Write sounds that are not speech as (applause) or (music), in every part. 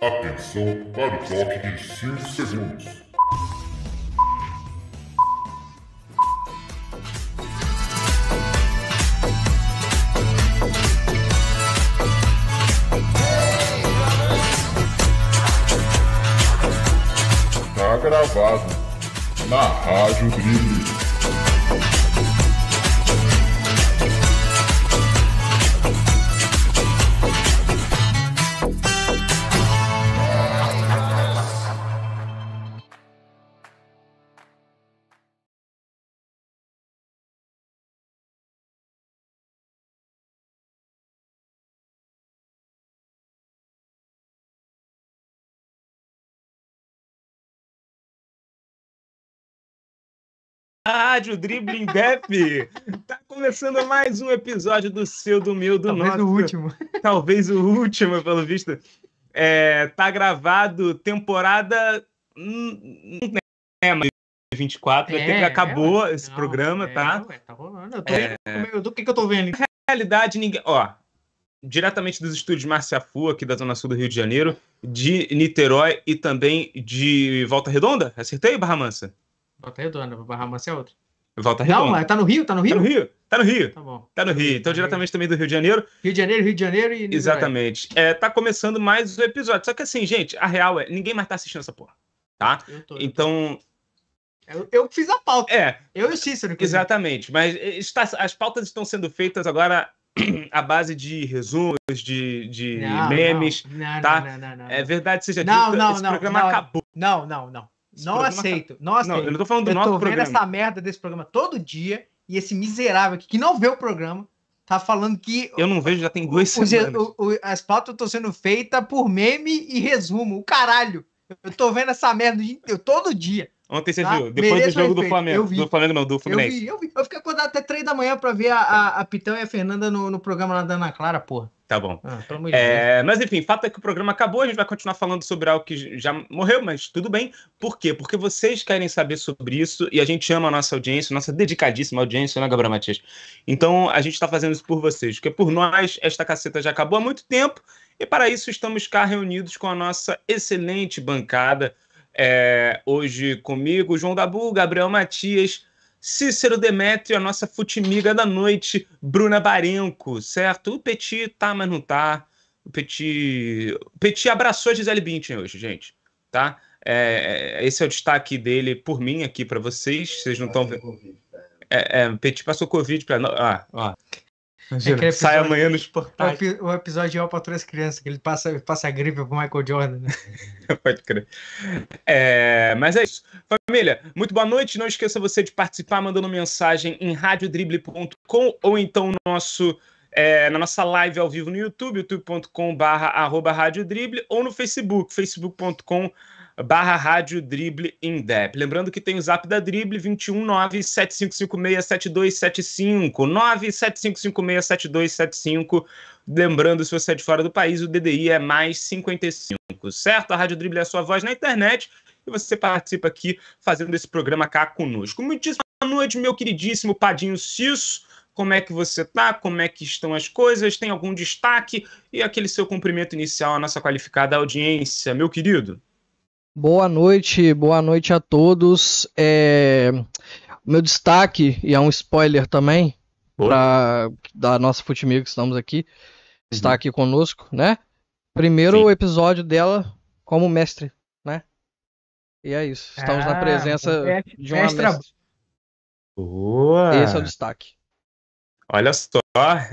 Atenção para o toque de 5 segundos. Tá gravado na Rádio Brilho. rádio Dribbling Dep. Tá começando mais um episódio do seu, do meu, do Talvez nosso. Talvez o último. (laughs) Talvez o último, pelo visto. É, tá gravado temporada. Hum, hum, né, né, é, mas 24, é, até que acabou é, esse não, programa, tá? é, tá? Ué, tá rolando. Eu é, do que, que eu tô vendo? Na realidade, ninguém. Ó, diretamente dos estúdios Márcia Fu, aqui da Zona Sul do Rio de Janeiro, de Niterói e também de Volta Redonda. Acertei, Barra Mansa? Volta Redonda, Barra Mansa é outra. Volta Redonda. Não, é, mas tá no Rio, tá no Rio? Tá no Rio. Tá no Rio. Tá bom. Tá no Rio. Então, tá diretamente também do Rio de Janeiro. Rio de Janeiro, Rio de Janeiro e. Exatamente. É, tá começando mais o episódio. Só que assim, gente, a real é: ninguém mais tá assistindo essa porra. Tá? Eu tô, então. Eu, eu fiz a pauta. É. Eu e o Cícero. Exatamente. Mas eh, está, as pautas estão sendo feitas agora (clears throat) à base de resumos, de, de não, memes. Não, não, tá? não, não, não, não, É verdade, seja dito, não, não, esse não, programa não, acabou. Não, não, não. Não tá- aceito, não aceito. Não, eu não tô falando do eu nosso programa. Eu vendo essa merda desse programa todo dia e esse miserável aqui que não vê o programa tá falando que. Eu não vejo, já tem duas os, semanas. O, o, as pautas estão sendo feitas por meme e resumo. O caralho! Eu tô vendo essa merda eu, todo dia. Ontem você tá? viu, depois Mereço do jogo do Flamengo. Do Flamengo não, do Fluminense. Eu vi, eu vi. Eu fiquei acordado até três da manhã pra ver a, a, a Pitão e a Fernanda no, no programa lá da Ana Clara, porra. Tá bom. Ah, é, mas enfim, fato é que o programa acabou, a gente vai continuar falando sobre algo que já morreu, mas tudo bem. Por quê? Porque vocês querem saber sobre isso e a gente ama a nossa audiência, nossa dedicadíssima audiência, né, Gabriel Matias? Então a gente está fazendo isso por vocês, porque por nós esta caceta já acabou há muito tempo e para isso estamos cá reunidos com a nossa excelente bancada. É, hoje comigo, João Dabu, Gabriel Matias, Cícero Demetrio, a nossa futimiga da noite, Bruna Barenco, certo? O Petit tá, mas não tá. O Petit, o Petit abraçou a Gisele Bündchen hoje, gente, tá? É, é esse é o destaque dele por mim aqui para vocês. Vocês não estão vendo. É, é, Petit passou Covid para nós. Ah, é episódio, Sai amanhã nos portais. O, episódio é para as crianças, que ele passa, passa a gripe pro Michael Jordan. Né? (laughs) Pode crer. É, mas é isso. Família, muito boa noite. Não esqueça você de participar mandando mensagem em radiodrible.com ou então no nosso. É, na nossa live ao vivo no YouTube, youtube.com barra arroba ou no Facebook, facebook.com barra rádio drible indep. Lembrando que tem o zap da drible 21 975567275, Lembrando, se você é de fora do país, o DDI é mais 55, certo? A Rádio Drible é a sua voz na internet e você participa aqui fazendo esse programa cá conosco. Muitíssima noite, meu queridíssimo Padinho Cisso. Como é que você tá? Como é que estão as coisas? Tem algum destaque? E aquele seu cumprimento inicial à nossa qualificada audiência, meu querido? Boa noite, boa noite a todos. É, meu destaque, e é um spoiler também, pra, da nossa Futimiga que estamos aqui, uhum. está aqui conosco, né? Primeiro Sim. episódio dela como mestre, né? E é isso. Estamos ah, na presença é, de uma mestra. mestre. Boa! Esse é o destaque. Olha só,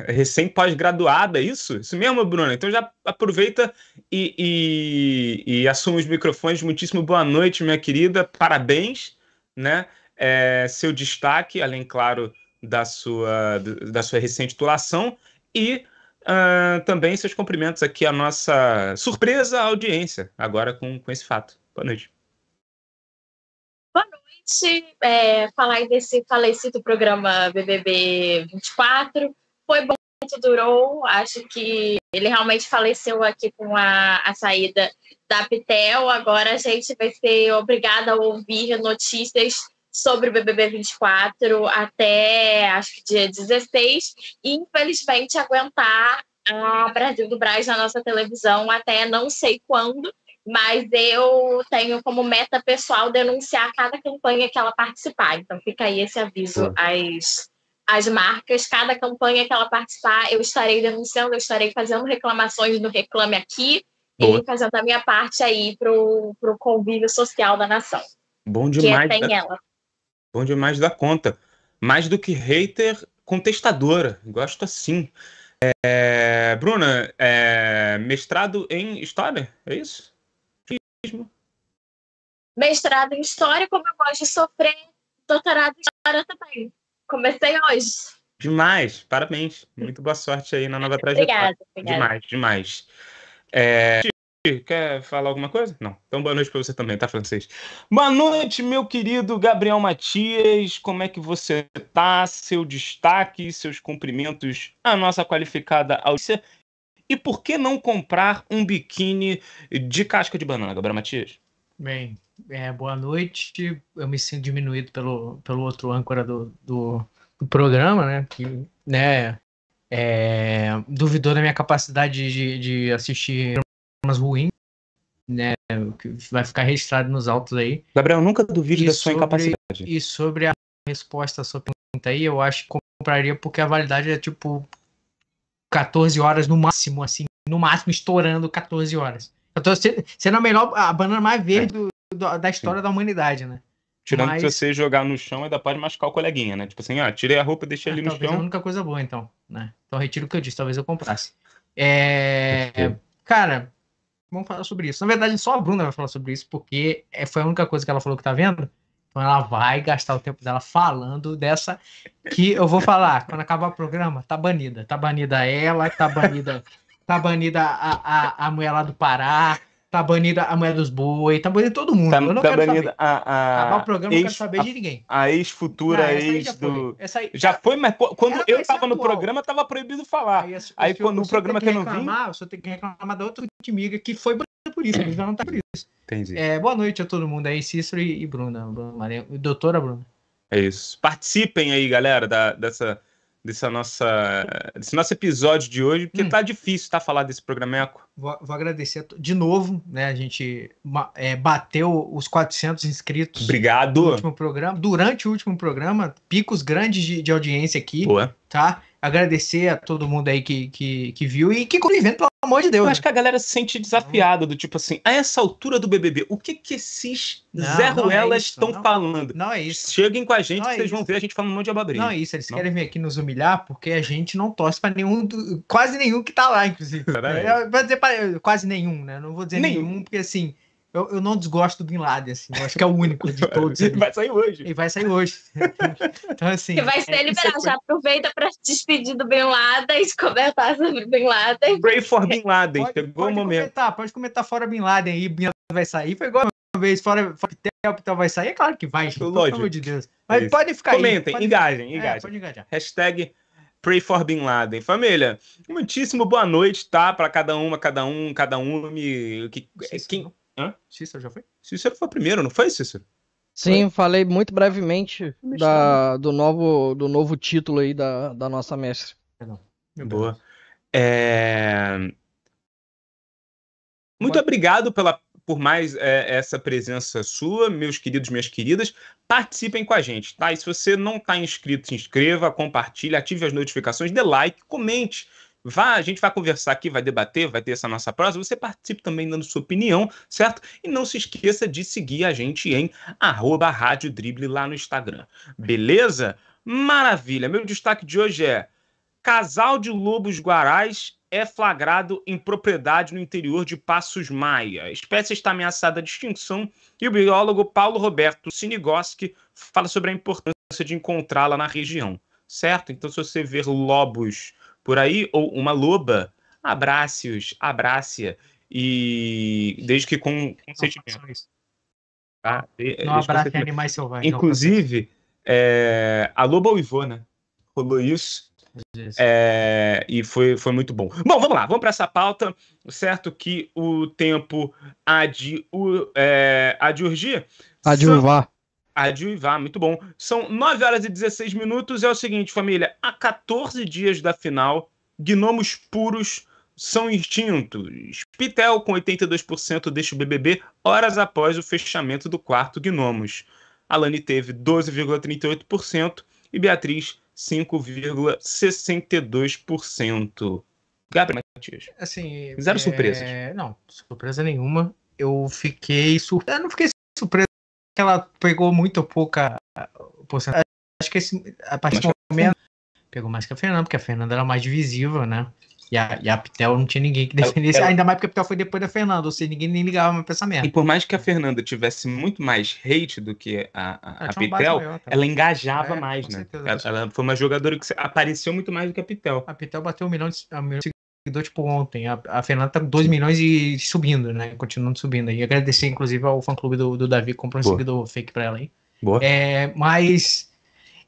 recém-pós-graduada, é isso? Isso mesmo, Bruna? Então já aproveita e, e, e assuma os microfones. Muitíssimo boa noite, minha querida. Parabéns, né? É, seu destaque, além, claro, da sua, da sua recém-titulação. E uh, também seus cumprimentos aqui à nossa surpresa audiência, agora com, com esse fato. Boa noite gente é, falar desse falecido programa BBB 24. Foi bom que durou, acho que ele realmente faleceu aqui com a, a saída da Pitel. Agora a gente vai ser obrigada a ouvir notícias sobre o BBB 24 até acho que dia 16 e infelizmente aguentar a Brasil do Braz na nossa televisão até não sei quando, mas eu tenho como meta pessoal denunciar cada campanha que ela participar. Então fica aí esse aviso às, às marcas. Cada campanha que ela participar, eu estarei denunciando, eu estarei fazendo reclamações no Reclame Aqui Boa. e fazendo a minha parte aí para o convívio social da nação. Bom demais. Que é, da... ela. Bom demais da conta. Mais do que hater, contestadora. Gosto assim. É... Bruna, é... mestrado em História, é isso? mestrado em história, como eu gosto de sofrer, doutorado em história também. Comecei hoje. Demais, parabéns. Muito boa sorte aí na nova trajetória. Obrigada, obrigada. Demais, demais. É... Quer falar alguma coisa? Não. Então, boa noite para você também, tá, francês? Boa noite, meu querido Gabriel Matias. Como é que você tá? Seu destaque, seus cumprimentos à nossa qualificada audiência. E por que não comprar um biquíni de casca de banana, Gabriel Matias? Bem, é, boa noite. Eu me sinto diminuído pelo, pelo outro âncora do, do, do programa, né? Que, né, é, duvidou da minha capacidade de, de assistir programas ruins, né? Que vai ficar registrado nos autos aí. Gabriel, nunca duvide e da sua sobre, incapacidade. E sobre a resposta à sua pergunta aí, eu acho que compraria porque a validade é tipo 14 horas no máximo, assim, no máximo estourando 14 horas. Eu tô sendo a melhor, a banana mais verde é. do, do, da história Sim. da humanidade, né? Tirando Mas... que você jogar no chão, ainda pode machucar o coleguinha, né? Tipo assim, ó, tirei a roupa, deixei ah, ali no é chão. Talvez a única coisa boa, então, né? Então retiro o que eu disse, talvez eu comprasse. Ah, é... Cara, vamos falar sobre isso. Na verdade, só a Bruna vai falar sobre isso, porque é, foi a única coisa que ela falou que tá vendo. Então ela vai gastar o tempo dela falando dessa que eu vou falar. Quando acabar o programa, tá banida. Tá banida ela, tá banida tá banida a, a, a mulher lá do Pará, tá banida a mulher dos boi, tá banida todo mundo. Tá, eu não tá quero saber. A, a... Acabar o programa, ex, não quero saber a, de ninguém. A ex-futura, ex, ex aí do. já foi, tá- mas quando eu tava no programa, tava proibido falar. Aí, aí quando o programa que, que eu não vi. Eu só tenho que reclamar da outra inimiga que foi banida por isso, mas não tá por isso. Entendi. É, boa noite a todo mundo aí, Cícero e, e Bruna. Bruna Maria, doutora Bruna. É isso. Participem aí, galera, da, dessa dessa nossa, desse nosso episódio de hoje, porque hum. tá difícil, tá? Falar desse programa é uma Vou, vou agradecer de novo, né? A gente é, bateu os 400 inscritos. Obrigado. No último programa, durante o último programa, picos grandes de, de audiência aqui, Boa. tá? Agradecer a todo mundo aí que, que, que viu e que convivendo, pelo amor de Deus. Eu acho né? que a galera se sente desafiada, do tipo assim, a essa altura do BBB, o que que esses não, Zé é Ruelas estão falando? Não é isso. Cheguem com a gente, é vocês vão ver a gente falando um monte de abobrinha. Não é isso, eles não. querem vir aqui nos humilhar porque a gente não torce pra nenhum, quase nenhum que tá lá, inclusive. É, pra dizer quase nenhum, né? Não vou dizer nenhum, nenhum porque assim. Eu, eu, não desgosto do Bin Laden, assim. Eu acho que é o único de (laughs) todos. Ele vai sair hoje. Ele vai sair hoje. (laughs) então, assim. vai ser é, liberado. É Já aproveita para se despedir do Bin Laden e descobertar sobre o Bin Laden. Pray for Bin Laden. Pode, Chegou pode o momento. Comentar, pode comentar fora Bin Laden aí. Bin Laden vai sair. Foi igual uma vez fora, fora Pitel, Pitel vai sair. É claro que vai. Lógico. Pelo amor de Deus. Mas pode podem ficar Comentem, aí. Comentem, engajem, engajem. É, pode engajar. Hashtag Pray for Bin Laden. Família, muitíssimo boa noite, tá? Para cada uma, cada um, cada um. Me... Que, é, Cícero. Quem... Hã? Cícero já foi? Cícero foi primeiro, não foi, Cícero? Sim, foi. falei muito brevemente da, do, novo, do novo título aí da, da nossa mestre. Boa. É... Muito obrigado pela por mais é, essa presença sua, meus queridos, minhas queridas, participem com a gente, tá? E se você não está inscrito, se inscreva, compartilhe, ative as notificações, dê like, comente. Vá, a gente vai conversar aqui, vai debater, vai ter essa nossa prosa. Você participe também dando sua opinião, certo? E não se esqueça de seguir a gente em arroba Rádio Drible lá no Instagram. Beleza? Maravilha! Meu destaque de hoje é casal de lobos guarais é flagrado em propriedade no interior de Passos Maia. A espécie está ameaçada de extinção e o biólogo Paulo Roberto Sinigoski fala sobre a importância de encontrá-la na região, certo? Então, se você ver lobos por aí ou uma loba, abrace-os, abrace-a e desde que com consentimento. Tá? não abrace animais selvagens. Inclusive, é, a loba uivona rolou isso é, e foi, foi muito bom. Bom, vamos lá, vamos para essa pauta. Certo que o tempo há de, é, há de urgir. Há de uivar. Há de uivar, muito bom. São 9 horas e 16 minutos. É o seguinte, família: há 14 dias da final, gnomos puros são extintos. Pitel com 82% deixa o BBB horas após o fechamento do quarto Gnomos. Alane teve 12,38% e Beatriz 5,62%. Gabriel Matias. Assim, Zero é... surpresas. Não, surpresa nenhuma. Eu fiquei surpreso. Eu não fiquei surpreso que ela pegou muito pouca uh, porcentagem. Acho que esse, a partir do momento. Pegou mais que a Fernanda, porque a Fernanda era mais divisiva, né? E a, e a Pitel não tinha ninguém que defendesse. Ela... Ainda mais porque a Pitel foi depois da Fernanda, ou seja, ninguém nem ligava mais pra essa merda. E por mais que a Fernanda tivesse muito mais hate do que a, a, é, a Pitel, maior, tá? ela engajava é, mais, né? Ela, ela, foi uma jogadora que apareceu muito mais do que a Pitel. A Pitel bateu um milhão de, seguidores seguidor, tipo, ontem. A, a Fernanda tá dois milhões e subindo, né? Continuando subindo. E agradecer, inclusive, ao fã-clube do, do Davi que comprou um Boa. seguidor fake pra ela aí. Boa. É, mas,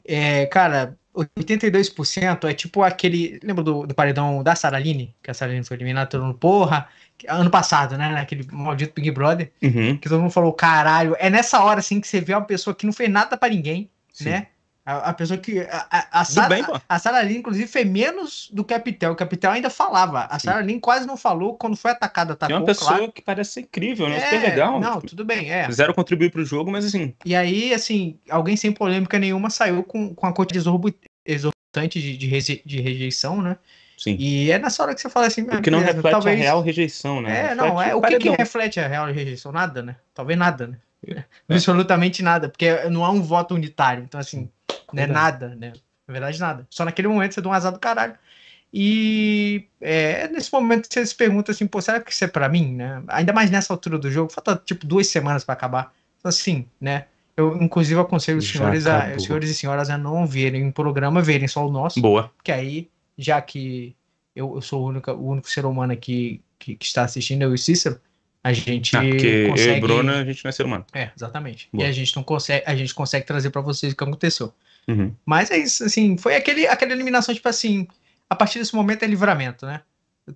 é, cara, 82% é tipo aquele. Lembra do, do paredão da Saraline? Que a Saraline foi eliminada, todo mundo, porra. Ano passado, né? Naquele maldito Big Brother. Uhum. Que todo mundo falou, caralho. É nessa hora, assim, que você vê uma pessoa que não fez nada para ninguém, Sim. né? A, a, pessoa que. A, a, a, bem, a, a Lynn, inclusive, foi menos do que a Pitel. O Capitel ainda falava. A Saraline Lynn quase não falou quando foi atacada. Atacou, é uma pessoa claro. que parece ser incrível, né? É, Super legal. Não, tipo, tudo bem. É. Zero contribuir pro jogo, mas assim. E aí, assim, alguém sem polêmica nenhuma saiu com, com a quantia exorbitante de, de, reje, de rejeição, né? Sim. E é nessa hora que você fala assim, ah, que não reflete talvez... a real rejeição, né? É, não, é o que, que, reflete a real rejeição? Nada, né? Talvez nada, né? É. Né? Absolutamente nada, porque não há um voto unitário, então assim, não é nada, né? Na verdade, nada. Só naquele momento você dá um azar do caralho. E é nesse momento que você se pergunta assim, pô, será que isso é pra mim, né? Ainda mais nessa altura do jogo, falta tipo duas semanas para acabar. Então, assim, né? Eu, inclusive, aconselho os senhores, a, os senhores e senhoras a não verem o programa, verem só o nosso. Boa. Que aí, já que eu, eu sou o único, o único ser humano aqui que, que está assistindo, eu e Cícero, a gente ah, porque consegue... eu e Bruna, a gente não é ser humano. É, exatamente. Boa. E a gente não consegue, a gente consegue trazer para vocês o que aconteceu. Uhum. Mas é isso, assim, foi aquele, aquela eliminação, tipo assim, a partir desse momento é livramento, né?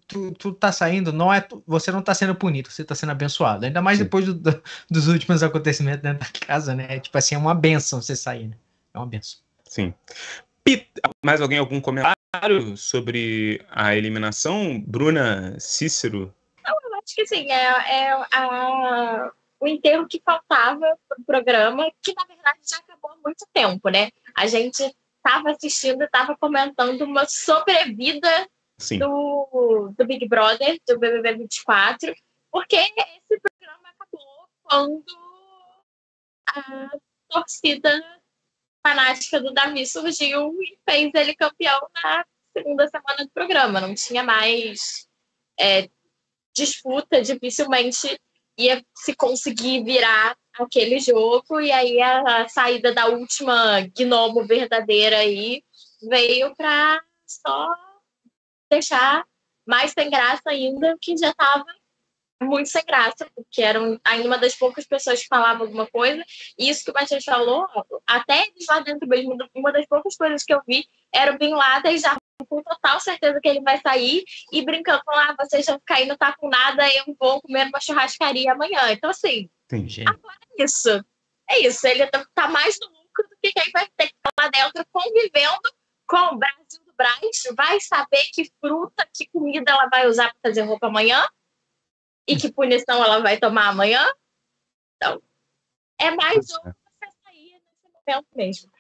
tudo tu tá saindo, não é, você não tá sendo punido, você tá sendo abençoado. Ainda mais Sim. depois do, do, dos últimos acontecimentos dentro da casa, né? Tipo assim, é uma benção você sair, né? É uma benção. Sim. Mais alguém, algum comentário sobre a eliminação? Bruna Cícero? Não, eu acho que assim, é, é a, o enterro que faltava pro programa, que na verdade já acabou há muito tempo, né? A gente tava assistindo, tava comentando uma sobrevida Sim. Do, do Big Brother, do BBB 24, porque esse programa acabou quando a torcida fanática do Davi surgiu e fez ele campeão na segunda semana do programa. Não tinha mais é, disputa, dificilmente ia se conseguir virar aquele jogo. E aí a saída da última gnomo verdadeira aí veio para só deixar mais sem graça ainda, que já estava muito sem graça, porque eram ainda uma das poucas pessoas que falavam alguma coisa. E isso que o Matias falou, até eles lá dentro mesmo, uma das poucas coisas que eu vi era o Bin Laden já com total certeza que ele vai sair e brincando com ah, vocês vão ficar tá com nada, eu vou comer uma churrascaria amanhã. Então, assim, agora é isso. É isso, ele tá, tá mais no lucro do que quem vai ter que estar lá dentro convivendo com o Brasil Brás vai saber que fruta, que comida ela vai usar para fazer roupa amanhã e que punição ela vai tomar amanhã. Então, é mais uma é. sair nesse momento mesmo.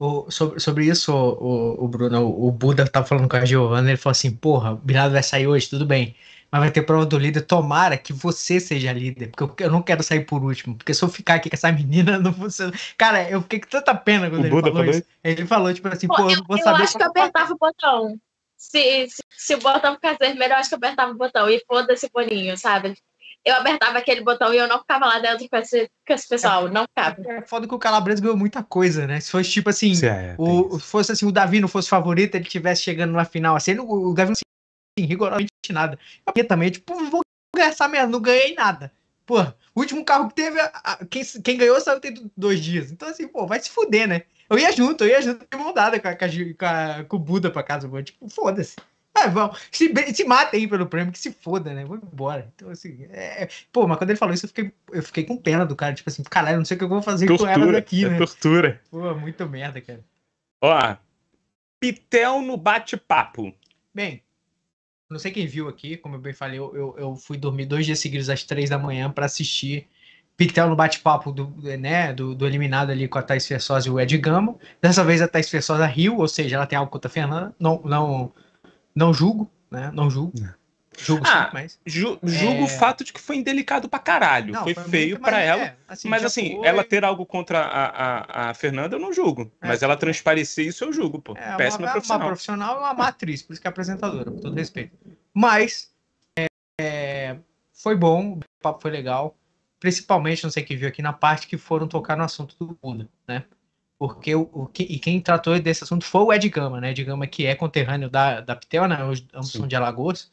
O, sobre, sobre isso, o, o, Bruno, o, Buda tava tá falando com a Giovana, ele falou assim, porra, o Binado vai sair hoje, tudo bem mas vai ter prova do líder. Tomara que você seja líder, porque eu, não quero sair por último. Porque se eu ficar aqui com essa menina, (laughs) não funciona. Cara, eu fiquei com tanta pena quando o ele Buda falou também. isso. Ele falou, tipo assim, pô, pô eu, não vou eu saber. Eu acho que eu apertava o botão. Se, se, se o botão ficasse vermelho, eu acho que eu apertava o botão. E foda-se, Boninho, sabe? eu apertava aquele botão e eu não ficava lá dentro com esse, com esse pessoal, é, não ficava. É, é foda que o Calabres ganhou muita coisa, né? Se fosse tipo assim, é, o, fosse assim, o Davi não fosse favorito, ele estivesse chegando na final assim, o, o Davi não assim, nada. Eu também, tipo, vou ganhar essa merda, não ganhei nada. Pô, o último carro que teve, quem, quem ganhou saiu tem dois dias. Então, assim, pô, vai se fuder, né? Eu ia junto, eu ia junto de mão dada com, a, com, a, com o Buda pra casa, mano. Tipo, foda-se. Ah, vão. Se, se aí pelo prêmio, que se foda, né? Vou embora. Então, assim, é, é... pô, mas quando ele falou isso, eu fiquei, eu fiquei com pena do cara. Tipo assim, caralho, não sei o que eu vou fazer tortura, com ela daqui, é né? tortura. Pô, muito merda, cara. Ó, Pitel no bate-papo. Bem. Não sei quem viu aqui, como eu bem falei, eu, eu, fui dormir dois dias seguidos às três da manhã para assistir Pitel no bate-papo do, né, do, do, eliminado ali com a Thais Fersosa e o Ed Gama. Dessa vez a Thais Fersosa riu, ou seja, ela tem algo contra a Fernanda. Não, não, não julgo, né? Não julgo. É. Julgo ah, ju julgo é... o fato de que foi indelicado pra caralho. Não, foi, foi, feio para pra ela. É, assim, mas assim, foi... ela ter algo contra a, a, a Fernanda, eu não julgo. É, mas tá ela transparecer isso, eu julgo, pô. É, Péssima uma, profissional. Uma profissional é uma atriz, por isso que é apresentadora, com todo respeito. Mas é, foi bom, o papo foi legal. Principalmente, não sei quem viu aqui, na parte que foram tocar no assunto do Buda, né? Porque o, o que, e quem tratou desse assunto foi o Ed Gama, né? Ed Gama, que é conterrâneo da, da Pitel, né? Ambos são de Alagoas.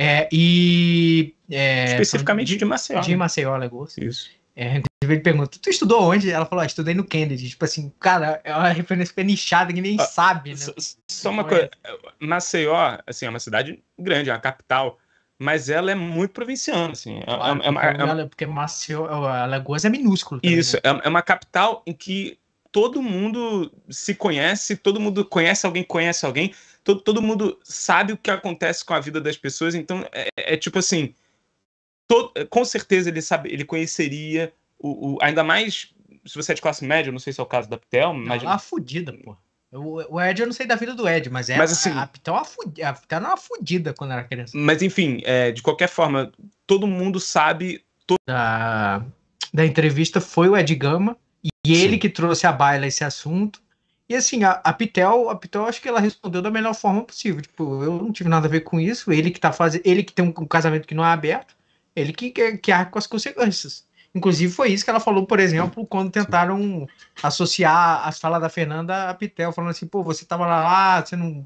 É, e. É, Especificamente de Maceió. De né? Maceió, Alagoas. Isso. É, inclusive ele pergunta, tu estudou onde? Ela falou, ah, estudei no Kennedy. Tipo assim, cara, é uma referência é nichada que nem ah, sabe, né? Só, só uma coisa, é? Maceió, assim, é uma cidade grande, é uma capital, mas ela é muito provinciana, assim. É, claro, é, é porque Maceió, Alagoas é minúsculo. Também, isso, né? é uma capital em que todo mundo se conhece, todo mundo conhece alguém, conhece alguém, todo, todo mundo sabe o que acontece com a vida das pessoas, então é, é tipo assim, todo, com certeza ele sabe, ele conheceria o, o, ainda mais se você é de classe média, não sei se é o caso da Pitel, mas é uma fudida, pô. O, Ed, eu não sei da vida do Ed, mas é mas, assim, a, a Pitel é uma é fudida, era uma quando era criança. Mas enfim, é, de qualquer forma, todo mundo sabe todo... da da entrevista foi o Ed Gama e ele que trouxe à baila esse assunto e assim, a, a, Pitel, a Pitel, acho que ela respondeu da melhor forma possível. Tipo, eu não tive nada a ver com isso. Ele que tá fazendo, ele que tem um, casamento que não é aberto, ele que, que, que arca com as consequências. Inclusive, foi isso que ela falou, por exemplo, quando tentaram associar as falas da Fernanda à Pitel, falando assim, pô, você tava lá, você não.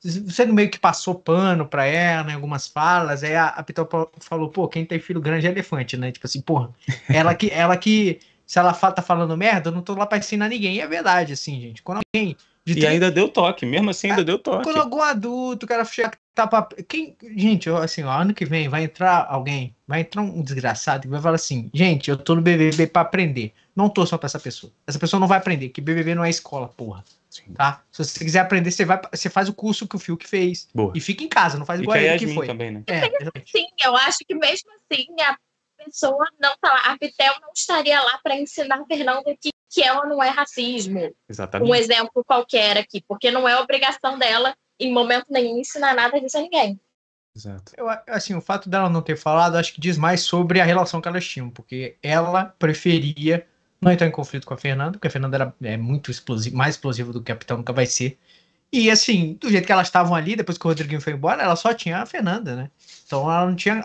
Você meio que passou pano pra ela em né, algumas falas. Aí a, a Pitel falou, pô, quem tem filho grande é elefante, né? Tipo assim, porra, ela que, ela que se ela tá falando merda, eu não tô lá pra ensinar ninguém. E é verdade, assim, gente. Quando alguém. e ter... ainda deu toque, mesmo assim ainda ah, deu toque. Quando algum adulto, o cara chega tá pra... Quem... Gente, eu, assim, ó, ano que vem vai entrar alguém, vai entrar um desgraçado que vai falar assim: gente, eu tô no BBB pra aprender. Não tô só pra essa pessoa. Essa pessoa não vai aprender, que BBB não é escola, porra. Sim. Tá? Se você quiser aprender, você, vai, você faz o curso que o Fiuk fez. Boa. E fica em casa, não faz igual que a ele que foi. Também, né? É, Sim, eu acho que mesmo assim a pessoa não tá lá. A Pitel não estaria lá para ensinar Fernando que, que ela não é racismo. Exatamente. Um exemplo qualquer aqui, porque não é obrigação dela, em momento nenhum, ensinar nada disso a ninguém. Exato. Eu, assim, o fato dela não ter falado, acho que diz mais sobre a relação que elas tinham, porque ela preferia não entrar em conflito com a Fernanda, porque a Fernanda era é, muito explosiva, mais explosiva do que a Pitel nunca vai ser. E assim, do jeito que elas estavam ali, depois que o Rodriguinho foi embora, ela só tinha a Fernanda, né? Então ela não tinha.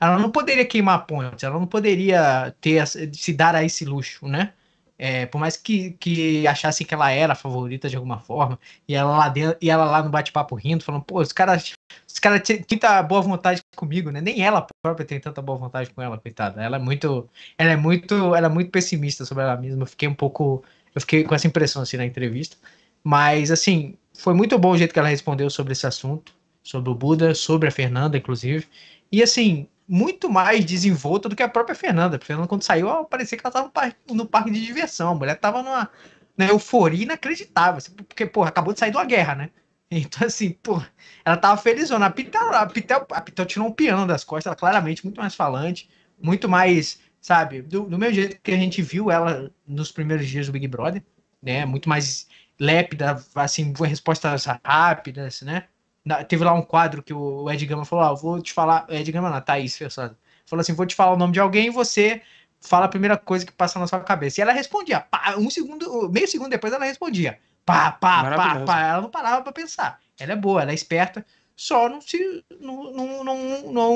Ela não poderia queimar ponte ela não poderia ter se dar a esse luxo, né? É, por mais que, que achassem que ela era a favorita de alguma forma, e ela lá dentro, e ela lá no bate-papo rindo, falando, pô, os caras os caras têm tanta boa vontade comigo, né? Nem ela própria tem tanta boa vontade com ela, coitada. Ela é muito. Ela é muito. Ela é muito pessimista sobre ela mesma. Eu fiquei um pouco. Eu fiquei com essa impressão assim na entrevista. Mas assim, foi muito bom o jeito que ela respondeu sobre esse assunto, sobre o Buda, sobre a Fernanda, inclusive. E assim, muito mais desenvolta do que a própria Fernanda. A Fernanda, quando saiu, parecia que ela estava no parque, de diversão. A mulher estava numa, numa né, euforia inacreditável. Assim, porque, porra, acabou de sair de uma guerra, né? (laughs) Então, assim, pô, ela tava felizona. A Pitel, a, Pitel, a Pitel tirou um piano das costas, ela claramente muito mais falante, muito mais, sabe, do, do mesmo jeito que a gente viu ela nos primeiros dias do Big Brother, né? Muito mais lépida, assim, respostas rápidas, né? Na, teve lá um quadro que o Ed Gama falou: ah, vou te falar. Ed Gama não, Thaís Fernando. Falou assim: vou te falar o nome de alguém e você fala a primeira coisa que passa na sua cabeça. E ela respondia, pá, um segundo, meio segundo depois ela respondia. Pá, pá, pá, pá. Ela não parava pra pensar. Ela é boa, ela é esperta, só não se. não, não, não, não,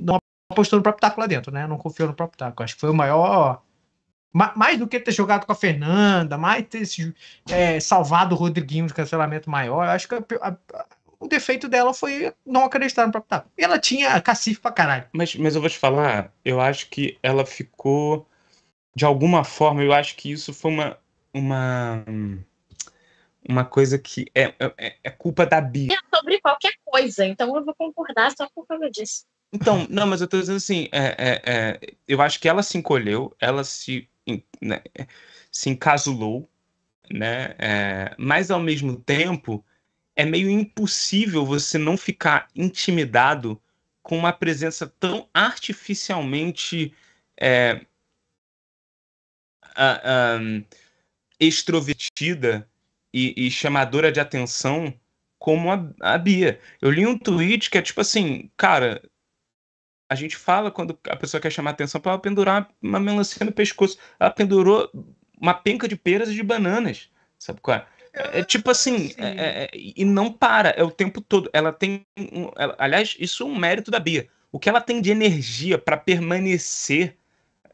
não apostou no próprio taco lá dentro, né? Não confiou no próprio taco. Acho que foi o maior mais do que ter jogado com a Fernanda, mais ter é, salvado o Rodriguinho de cancelamento maior, eu acho que a, a, o defeito dela foi não acreditar no próprio taco. Ela tinha cacife pra caralho. Mas, mas eu vou te falar, eu acho que ela ficou, de alguma forma, eu acho que isso foi uma. uma uma coisa que é, é, é, é culpa da Bia. É sobre qualquer coisa, então eu vou concordar só por causa disso. Então, não, mas eu tô dizendo assim, é, é, é, eu acho que ela se encolheu, ela se né, se encasulou, né? É, mas ao mesmo tempo é meio impossível você não ficar intimidado com uma presença tão artificialmente é, extrovertida e, e, chamadora de atenção como a, a Bia. Eu li um tweet que é tipo assim, cara, a gente fala quando a pessoa quer chamar atenção para ela pendurar uma melancia no pescoço. Ela pendurou uma penca de peras e de bananas, sabe qual é? É, é tipo assim, é, é, é, e não para, é o tempo todo. Ela tem. Um, ela, aliás, isso é um mérito da Bia. O que ela tem de energia para permanecer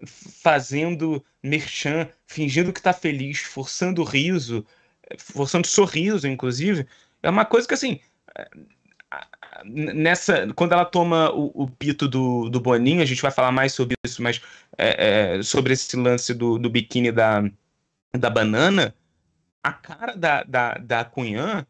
fazendo merchan, fingindo que tá feliz, forçando riso, forçando sorriso, inclusive, é uma coisa que assim. É, nessa quando ela toma o, o pito do, do Boninho, a gente vai falar mais sobre isso, mas é, é, sobre esse lance do, do biquíni da, da banana, a cara da, da, da Cunhã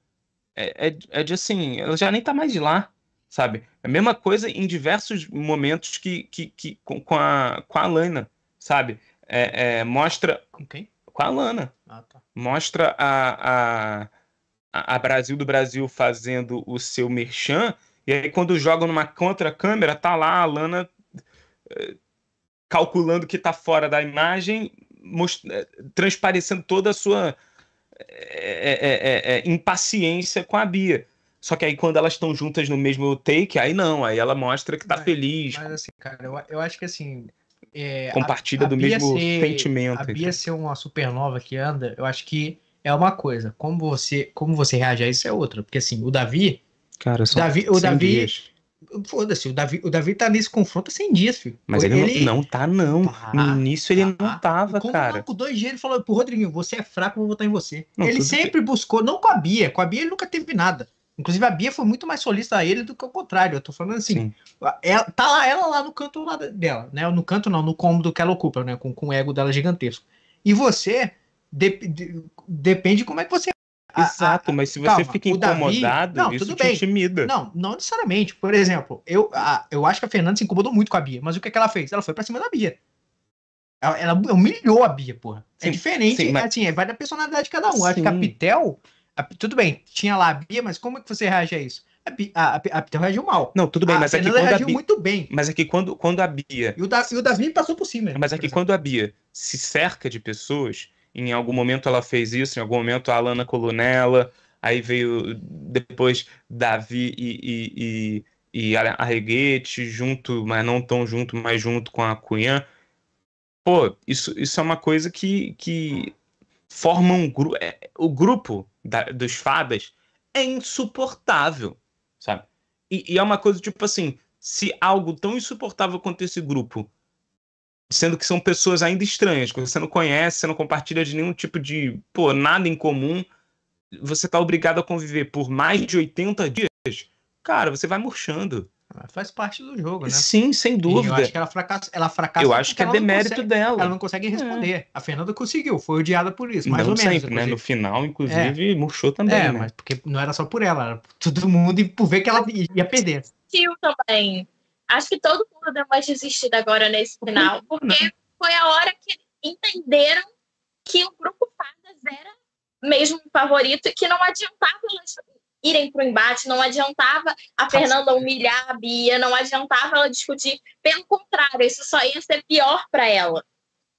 é, é, é de assim, ela já nem tá mais de lá, sabe? É a mesma coisa em diversos momentos que, que, que com, com a, com a Lana, sabe? É, é mostra. Com quem? Com a Lana. Ah, tá. Mostra a, a a Brasil do Brasil fazendo o seu merchan, e aí quando jogam numa contra-câmera, tá lá a Lana eh, calculando que tá fora da imagem, eh, transparecendo toda a sua eh, impaciência com a Bia. Só que aí quando elas estão juntas no mesmo take, aí não, aí ela mostra que tá mas, feliz. Mas assim, cara, eu, eu acho que assim. É, compartilha a, a do Bia mesmo ser, sentimento. A Bia então. ser uma supernova que anda, eu acho que é uma coisa, como você, como você reage a isso é outra, porque assim, o Davi, cara, só Davi, o Davi dias. Foda-se, o Davi, o Davi tá nesse confronto há 100 dias, filho. Mas ele, ele não, tá, não. Tá, no início ele tá. não tava, com, cara. Com dois dias ele falou pro Rodriguinho, você é fraco, eu vou votar em você. Não, ele sempre buscou, não com a Bia, com a Bia ele nunca teve nada. Inclusive a Bia foi muito mais solista a ele do que o contrário. Eu tô falando assim, ela, tá lá ela lá no canto lá dela, né? No canto não, no cômodo que ela ocupa, né? Com, com o ego dela gigantesco. E você, de, de, depende como é que você. Exato, a, a, mas se você calma, fica incomodado, Davi, não, isso tudo te bem. intimida. Não, não necessariamente. Por exemplo, eu, a, eu acho que a Fernanda se incomodou muito com a Bia, mas o que, é que ela fez? Ela foi pra cima da Bia. Ela, ela humilhou a Bia, porra. É sim, é diferente, sim, mas... assim, é, vai da personalidade de cada um. Sim. Acho que a Pitel, tudo bem, tinha lá a Bia, mas como é que você reage a isso? A, a, a Pitel reagiu mal. Não, tudo bem, mas aqui é quando reagiu a Bia, muito bem. Mas que quando, quando a Bia. E o, da, e o Davi passou por cima. Mas aqui que quando a Bia se cerca de pessoas em algum momento ela fez isso, em algum momento a Alana Colunella, aí veio depois Davi e, e, e, e Arreguete junto, mas não tão junto, mas junto com a Cunha. Pô, isso, isso é uma coisa que, que forma um grupo. É, o grupo da, dos fadas é insuportável, sabe? E, e é uma coisa tipo assim: se algo tão insuportável quanto esse grupo sendo que são pessoas ainda estranhas, que você não conhece, você não compartilha de nenhum tipo de, pô, nada em comum, você tá obrigado a conviver por mais de 80 dias, cara, você vai murchando. Ah, faz parte do jogo, né? Sim, sem dúvida. E eu acho que ela fracassa. Ela fracassa eu acho que é demérito consegue, dela. Ela não consegue é. responder. É. A Fernanda conseguiu, foi odiada por isso, mais não ou menos. Sempre, né? No final, é. inclusive, é. murchou também. É, né? mas porque não era só por ela, era por todo mundo e por ver que ela ia perder. Tio também. Acho que todo mundo deu uma desistida agora nesse final, porque né? foi a hora que entenderam que o grupo Fadas era mesmo o favorito e que não adiantava elas irem para o embate, não adiantava a Fernanda humilhar a Bia, não adiantava ela discutir. Pelo contrário, isso só ia ser pior para ela.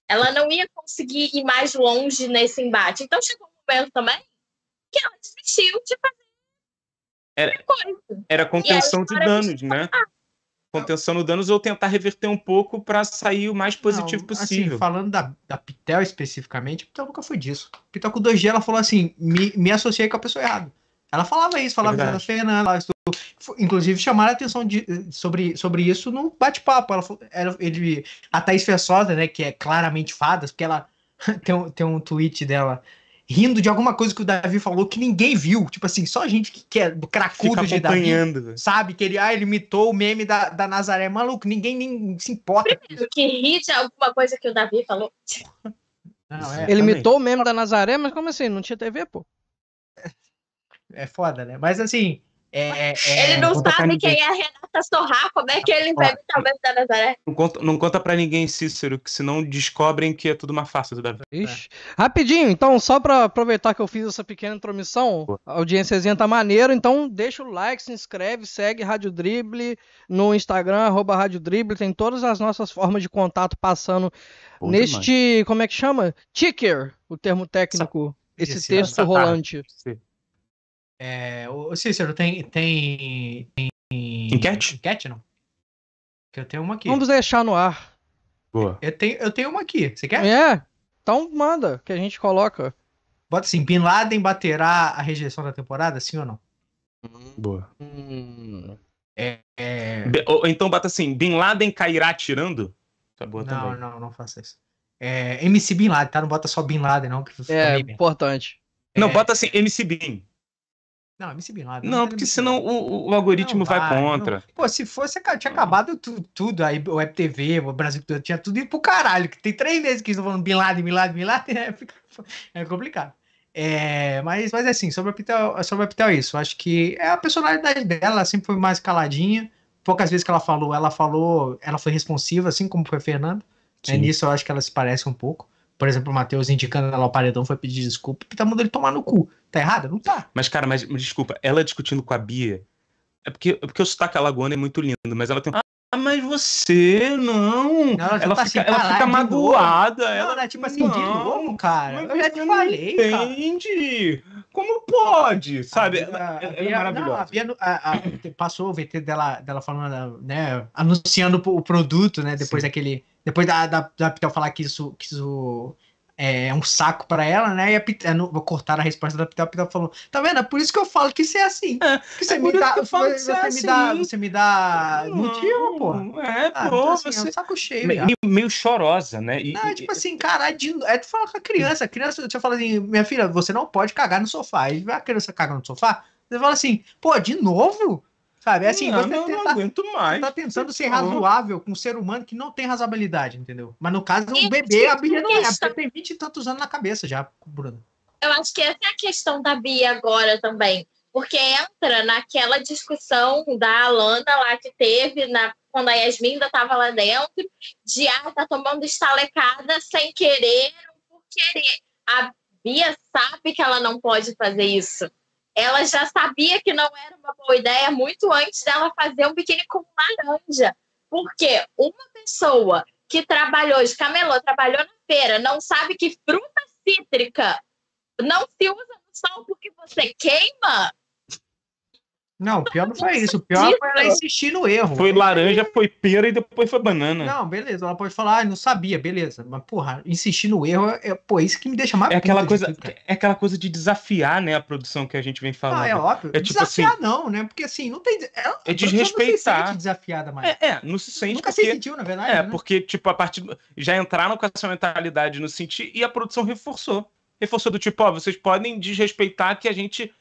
Ela não ia conseguir ir mais longe nesse embate. Então chegou um momento também que ela desistiu de fazer era, coisa. Era contenção de danos, tá né? Ah, contenção danos ou tentar reverter um pouco para sair o mais positivo não, assim, possível. Assim, falando da, da Pitel especificamente, a Pitel nunca foi disso. A Pitel com 2G, ela falou assim: me, me associei com a pessoa errada. Ela falava isso, falava é da Fernanda, falava inclusive chamaram a atenção de, sobre, sobre isso no bate-papo. Ela, ele, a Thaís Fessosa, né, que é claramente fadas, porque ela (laughs) tem, um, tem um tweet dela rindo de alguma coisa que o Davi falou que ninguém viu. Tipo assim, só a gente que é cracudo de Davi. Sabe? Que ele, ah, ele imitou o meme da, da Nazaré. Maluco, ninguém nem se importa. Que ri de alguma coisa que o Davi falou. Não, é, ele também. imitou o meme da Nazaré, mas como assim? Não tinha TV, pô. É foda, né? Mas assim, é, é, ele não, sabe quem é a Renata Sorrar, como é né? que ele vai me talvez da Nazaré? Não conta, não conta pra ninguém, Cícero, que senão descobrem que é tudo uma farsa da vida. Rapidinho, então, só pra aproveitar que eu fiz essa pequena intromissão, a audiênciazinha tá maneiro, então deixa o like, se inscreve, segue Rádio Drible no Instagram, arroba Rádio Drible, tem todas as nossas formas de contato passando Pô, neste, demais. como é que chama? Ticker, o termo técnico, esse, esse texto rolante. Sim. É, o Cícero, tem, tem, tem, Enquete? Enquete, não? Que eu tenho uma aqui. Vamos deixar no ar. Boa. Eu tenho, eu tenho uma aqui. Você quer? É. Então manda, que a gente coloca. Bota assim, Bin Laden baterá a rejeição da temporada, sim ou não? Boa. Hum. É, é. Então bota assim, Bin Laden cairá tirando? Tá boa não, também. não, não faça isso. É, MC Bin Laden, tá? Não bota só Bin Laden, não. Que é, importante. Não, é. bota assim, MC Bin. Não, MC Bin Laden. Não, porque senão o, o algoritmo não vai, vai contra. Não. Pô, se fosse, tinha acabado tu, tudo, aí o FTV, o Brasil todo, tinha tudo ido pro caralho, que tem três meses que eles estão falando Bin Laden, Bin Laden, Bin Laden, (laughs) é, fica, é complicado. É, mas, mas assim, sobre a Pitel, sobre a Pitel é isso, acho que é a personalidade dela, sempre foi mais caladinha, poucas vezes que ela falou, ela falou, ela foi responsiva, assim como foi a Fernanda, é, né, nisso eu acho que ela se parece um pouco por exemplo, o Matheus indicando ela ao paredão foi pedir desculpa, porque tá mandando ele tomar no cu. Tá errado? Não tá. Mas, cara, mas desculpa, ela discutindo com a Bia. É porque, é porque o sotaque alagoano é muito lindo, mas ela tem um ah, mas você não. não ela, tá fica, assim, ela tá fica magoada. Não, ela, ela é tipo assim, não, de novo, cara. Eu já te falei. Entende? Como pode? Sabe? É a passou o VT dela, dela falando, né? Anunciando o produto, né? Depois Sim. daquele. Depois da, da, da Pitel falar que isso. Que isso é, é um saco para ela, né? E a Pit... É, não, vou cortar a resposta da Pitel. A Pitel falou: Tá vendo? É por isso que eu falo que você é assim. É, é você, me, dá, assim. você, me dá. Você me dá. motivo, pô. É, ah, pô. Então, assim, você... É um saco cheio. Me, meio chorosa, né? E, não, e, tipo e... assim, cara, de... é tu fala com a criança. A criança, você fala assim: Minha filha, você não pode cagar no sofá. E a criança caga no sofá. Você fala assim, pô, de novo? Sabe? É assim, não, você não, tenta, não tá aguento mais. Tá tentando ser razoável com um ser humano que não tem razoabilidade, entendeu? Mas no caso, um e bebê, a tipo Bia não é, Você tem 20 e tantos anos na cabeça já, Bruno. Eu acho que essa é a questão da Bia agora também. Porque entra naquela discussão da Alana lá que teve na, quando a Yasmin ainda tava lá dentro, de ah, tá tomando estalecada sem querer ou por querer. A Bia sabe que ela não pode fazer isso ela já sabia que não era uma boa ideia muito antes dela fazer um biquíni com laranja. Porque uma pessoa que trabalhou de camelô, trabalhou na feira, não sabe que fruta cítrica não se usa no sol porque você queima, não, o pior não foi isso. O pior foi ela insistir no erro. Foi laranja, foi pera e depois foi banana. Não, beleza. Ela pode falar, ah, não sabia, beleza. Mas, porra, insistir no erro é, pô, é isso que me deixa mais. É aquela, coisa, é aquela coisa de desafiar, né, a produção que a gente vem falando. Ah, é óbvio. É, tipo, desafiar assim, não, né? Porque assim, não tem. É, é desrespeitar. Não se desafiada mais. É, é, não se sente. Nunca porque, se sentiu, na verdade. É, né? porque, tipo, a partir. Já entraram com essa mentalidade no sentir e a produção reforçou reforçou do tipo, ó, vocês podem desrespeitar que a gente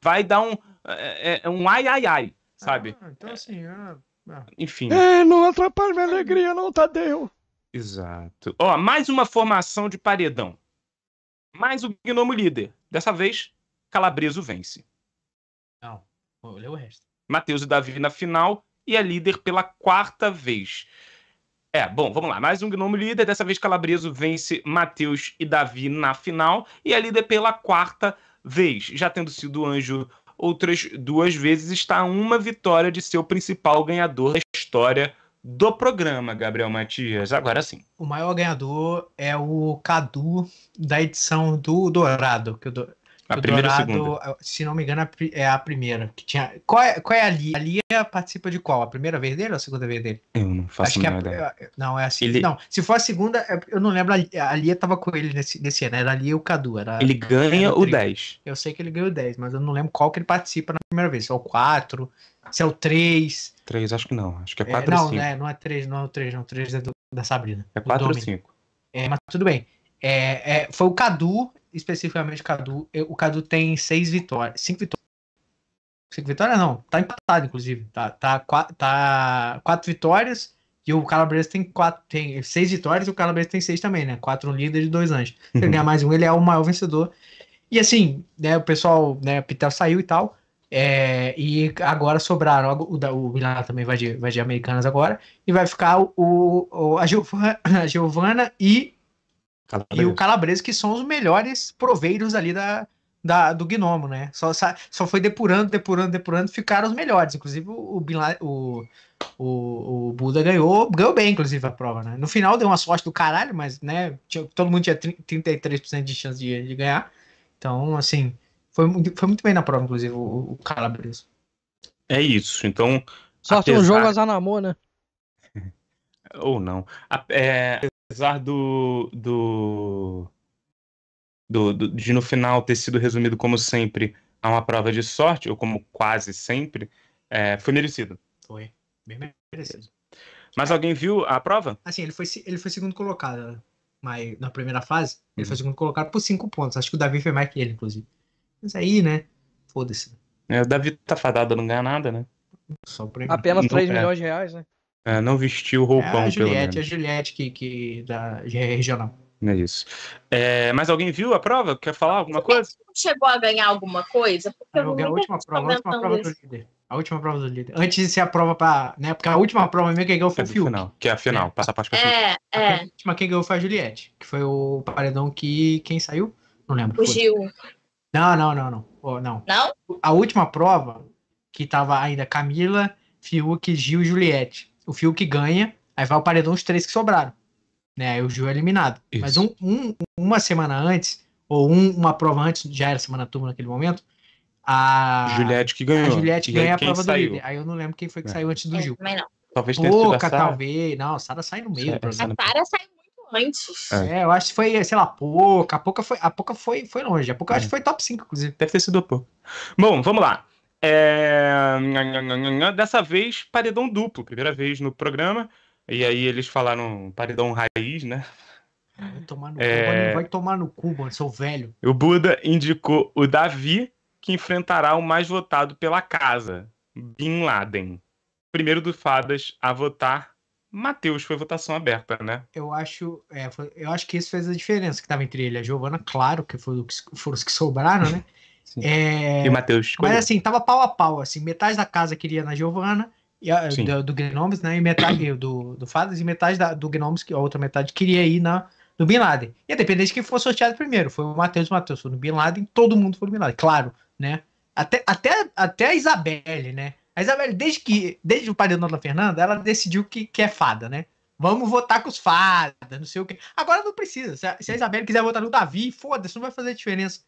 vai dar um, é, é, um ai, ai, ai, sabe? Ah, então assim, ah, ah. enfim. É, não atrapalha minha alegria não, Tadeu. Exato. Ó, mais uma formação de paredão. Mais o gnomo líder. Dessa vez, Calabreso vence. Não, vou ler o resto. Matheus e Davi na final e é líder pela quarta vez. É, bom, vamos lá. Mais um Gnomo líder. Dessa vez, Calabreso vence Matheus e Davi na final e é líder pela quarta vez, já tendo sido anjo outras duas vezes, está uma vitória de ser o principal ganhador da história do programa, Gabriel Matias. Agora sim. O maior ganhador é o Cadu da edição do Dourado, que o, a o primeira Dourado, segunda. se não me engano, é a primeira. Que tinha... qual, é, qual é a Lia? A Lia é, participa de qual? A primeira vez dele ou a segunda vez dele? Eu não faço Acho que a, é Não, é assim. Ele... Não, se for a segunda, é, eu não lembro. A Lia tava com ele nesse, nesse ano. Era a Lia e o Cadu. Era, ele ganha era o 10. Eu sei que ele ganhou o 10, mas eu não lembro qual que ele participa na primeira vez. Se é o 4, se é o 3. 3, acho que não. Acho que é 4 é, ou 5. Né, não, é, não é 3, não é o 3, não. 3 é do, da Sabrina. É 4 ou 5. É, mas tudo bem. É, é, foi o Cadu, especificamente o Cadu. Eu, o Cadu tem seis vitórias. Cinco vitórias. Cinco vitórias não. Tá empatado, inclusive. Tá, tá, quatro, tá quatro vitórias. E o Calabresa tem quatro, tem seis vitórias e o Calabresa tem seis também, né? Quatro líderes e dois anjos. Se ele uhum. ganhar mais um, ele é o maior vencedor. E assim, né, o pessoal, né, Pitel saiu e tal. É, e agora sobraram. O, o, o também vai de, vai de Americanas agora. E vai ficar o, o a, Giovana, a Giovana e e o Calabreso, que são os melhores proveiros ali da, da, do Gnomo, né? Só, só foi depurando, depurando, depurando, ficaram os melhores. Inclusive, o, o, o, o Buda ganhou, ganhou bem, inclusive, a prova, né? No final deu uma sorte do caralho, mas, né, tinha, todo mundo tinha 33% de chance de, de, ganhar. Então, assim, foi, foi muito bem na prova, inclusive, o, o É isso, então. Sorte apesar... um jogo azar na mão, né? (laughs) Ou não. A, é, apesar do, do, do, do, de no final ter sido resumido como sempre a uma prova de sorte, ou como quase sempre, é, foi merecido. Foi, bem merecido. Mas ah. alguém viu a prova? Assim, ele foi, ele foi segundo colocado mas na primeira fase. Ele uhum. foi segundo colocado por cinco pontos. Acho que o Davi foi mais que ele, inclusive. Mas aí, né? Foda-se. É, o Davi tá fadado, não ganha nada, né? Só Apenas não 3 perde. milhões de reais, né? É, não vestiu o roupão, é a Juliette, pelo menos. É a Juliette que, que da regional. É isso. É, mas alguém viu a prova? Quer falar alguma coisa? Chegou a ganhar alguma coisa? Porque eu, a última prova, a última prova do líder. A última prova do líder. Antes de ser a prova para, né? Porque a última prova quem ganhou foi é o Fiuk. Final, que é a final, é. passa a parte com é, a É, é. A última que ganhou foi a Juliette, que foi o paredão que quem saiu? Não lembro. O Gil. Não, não, não, não. Oh, não. Não? A última prova que tava ainda Camila, Fiuk, Gil e Juliette o Fiuk ganha, aí vai o paredão os três que sobraram. Né? Aí o Gil é eliminado. Isso. Mas um, um, uma semana antes, ou um, uma prova antes, já era semana turma naquele momento, a Juliette que ganhou. A Juliette ganha a prova saiu? do líder. Aí eu não lembro quem foi que é. saiu antes do é, Gil. Talvez tenha Pouca, sido talvez. Não, Sara sai no meio. É, a Sara sai muito antes. É. é. eu acho que foi, sei lá, pouca. A pouca foi, a pouca foi, foi longe. A pouca acho é. que foi top 5, inclusive. Deve ter sido pouco. Bom, vamos lá. É... Dessa vez, paredão duplo, primeira vez no programa. E aí eles falaram paredão raiz, né? Vai tomar no é... cu, mano. vai tomar no cu, mano, seu velho. O Buda indicou o Davi, que enfrentará o mais votado pela casa, Bin Laden. Primeiro do Fadas a votar, Matheus, foi votação aberta, né? Eu acho, é, eu acho que isso fez a diferença que estava entre ele e a Giovana, claro, que foi, foram os que sobraram, né? (laughs) É... E o Matheus. Mas assim, tava pau a pau, assim, metade da casa queria na Giovana, e do, do Gnomes, né? E metade (clears throat) do, do Fadas, e metade da, do Gnomes, que a outra metade queria ir na, no Bin Laden. E dependendo de quem for sorteado primeiro, foi o Matheus, o Matheus foi no Bin Laden, todo mundo foi no Bin Laden, claro, né? Até, até, até a Isabelle, né? A Isabelle, desde que desde o pai da Dona Fernanda, ela decidiu que, que é fada, né? Vamos votar com os fadas, não sei o quê. Agora não precisa. Se a, se a Isabelle quiser votar no Davi, foda-se, não vai fazer diferença.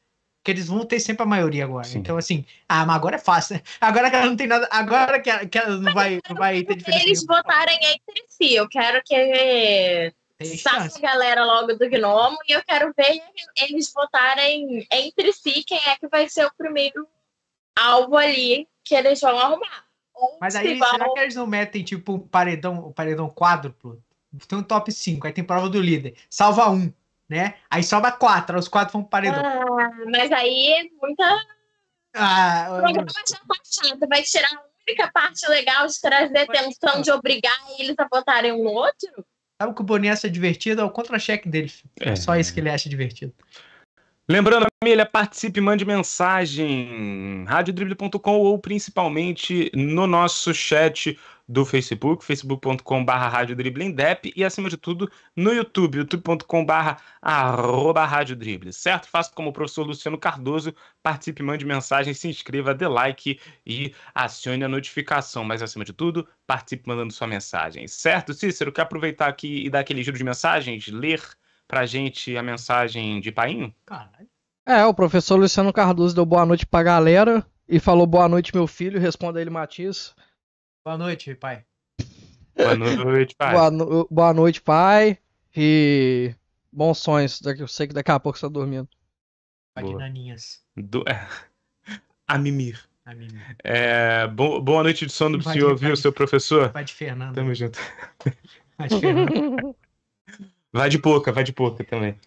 Porque eles vão ter sempre a maioria agora. Sim. Então, assim, ah, mas agora é fácil, né? (laughs) Agora que ela não tem nada. Agora que ela, que ela não vai, não vai ter (laughs) diferença. Eles nenhuma. votarem entre si. Eu quero que saia a galera logo do Gnomo e eu quero ver eles votarem entre si quem é que vai ser o primeiro alvo ali que eles vão arrumar. mas aí, se vão... será que eles não metem, tipo, um paredão, um paredão quádruplo? Tem um top 5, aí tem prova do líder. Salva um né? Aí sobra quatro, os quatro vão pro paredão. Ah, mas aí é muita. Ah, o programa já tá vai tirar a única parte legal de trazer tensão de obrigar eles a votarem um no outro? Sabe o que o Boninho acha divertido? É o contra-cheque dele. É. é só isso que ele acha divertido. Lembrando, família, participe, mande mensagem, radiodrible.com ou principalmente no nosso chat do Facebook, facebook.com barra e acima de tudo no YouTube, youtube.com barra certo? Faça como o professor Luciano Cardoso, participe, mande mensagem, se inscreva, dê like e acione a notificação, mas acima de tudo, participe mandando sua mensagem, certo? Cícero, quer aproveitar aqui e dar aquele giro de mensagens, ler pra gente a mensagem de Painho? Caralho. É, o professor Luciano Cardoso deu boa noite pra galera e falou boa noite, meu filho, responda ele, Matias. Boa noite, pai. Boa noite, pai. Boa, no... Boa noite, pai. E bons sonhos. Eu sei que daqui a pouco você tá dormindo. Boa. Do... É. a mimir. É... Bo... Boa noite de sono pro senhor, vai, viu, seu professor? Vai de Fernando. Tamo junto. (laughs) Vai de Fernando. vai de pouca, vai de pouca também.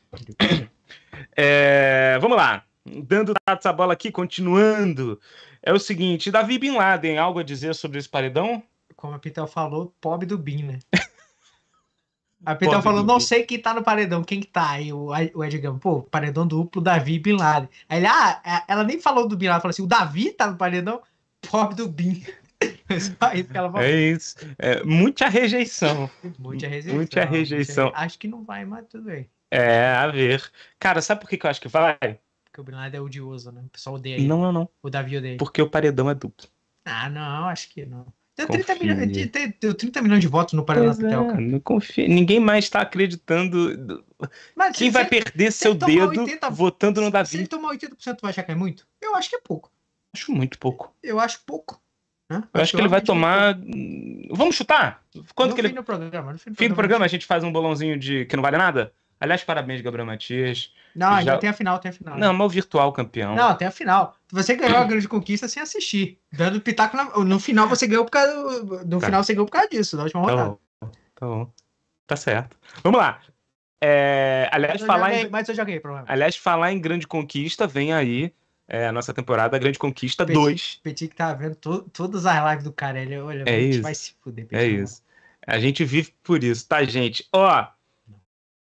É... Vamos lá dando essa bola aqui, continuando. É o seguinte, Davi Bin Laden, algo a dizer sobre esse paredão? Como a Pitel falou, pobre do Bin, né? (laughs) A Pitel falou, não sei quem tá no paredão, quem que tá? Aí o, Ed Edgão, pô, paredão duplo, Davi Bin Laden. Aí ele, ah, é, ela nem falou do Bin Laden, falou assim, o Davi tá no paredão? Pobre do Bin. (laughs) é isso. É, muita rejeição. muita rejeição. Muita rejeição. Acho que não vai, mas tudo bem. É, a ver. Cara, sabe por que, que eu acho que vai? Porque o Bin Laden é odioso, né? O pessoal odeia ele. Não, não, não. O Davi odeia. Porque o paredão é duplo. Ah, não, acho que não. Deu 30, milhões, de, deu 30 milhões de votos no Paraná pois é, Não confio. Ninguém mais está acreditando. Mas, Quem vai perder seu dedo 80, votando no Davi? Se ele tomar 80%, vai achar que é muito? Eu acho que é pouco. Acho muito pouco. Eu acho pouco. Né? Eu, acho que ele vai é tomar. Hum, vamos chutar? Quanto no que ele... fim do programa. No fim do, fim do programa, programa, a gente faz um bolãozinho de que não vale nada? Aliás, parabéns, Gabriel Matias. Não, já... ainda tem a final, tem a final. Não, mas o virtual campeão. Não, tem a final. Você ganhou a grande conquista sem assistir. Dando pitaco na... no final você ganhou por causa. Do... No tá. final você ganhou por causa disso, na última tá rodada. Bom. Tá bom. Tá certo. Vamos lá. É... aliás, mas falar em... mas eu joguei, problema. Aliás, falar em grande conquista, vem aí é, a nossa temporada, a Grande Conquista Petit, 2. Petit que tá vendo to, todas as lives do cara. Ele olha, é a gente isso. vai se fuder. É Petit, é isso. A gente vive por isso, tá, gente? Ó,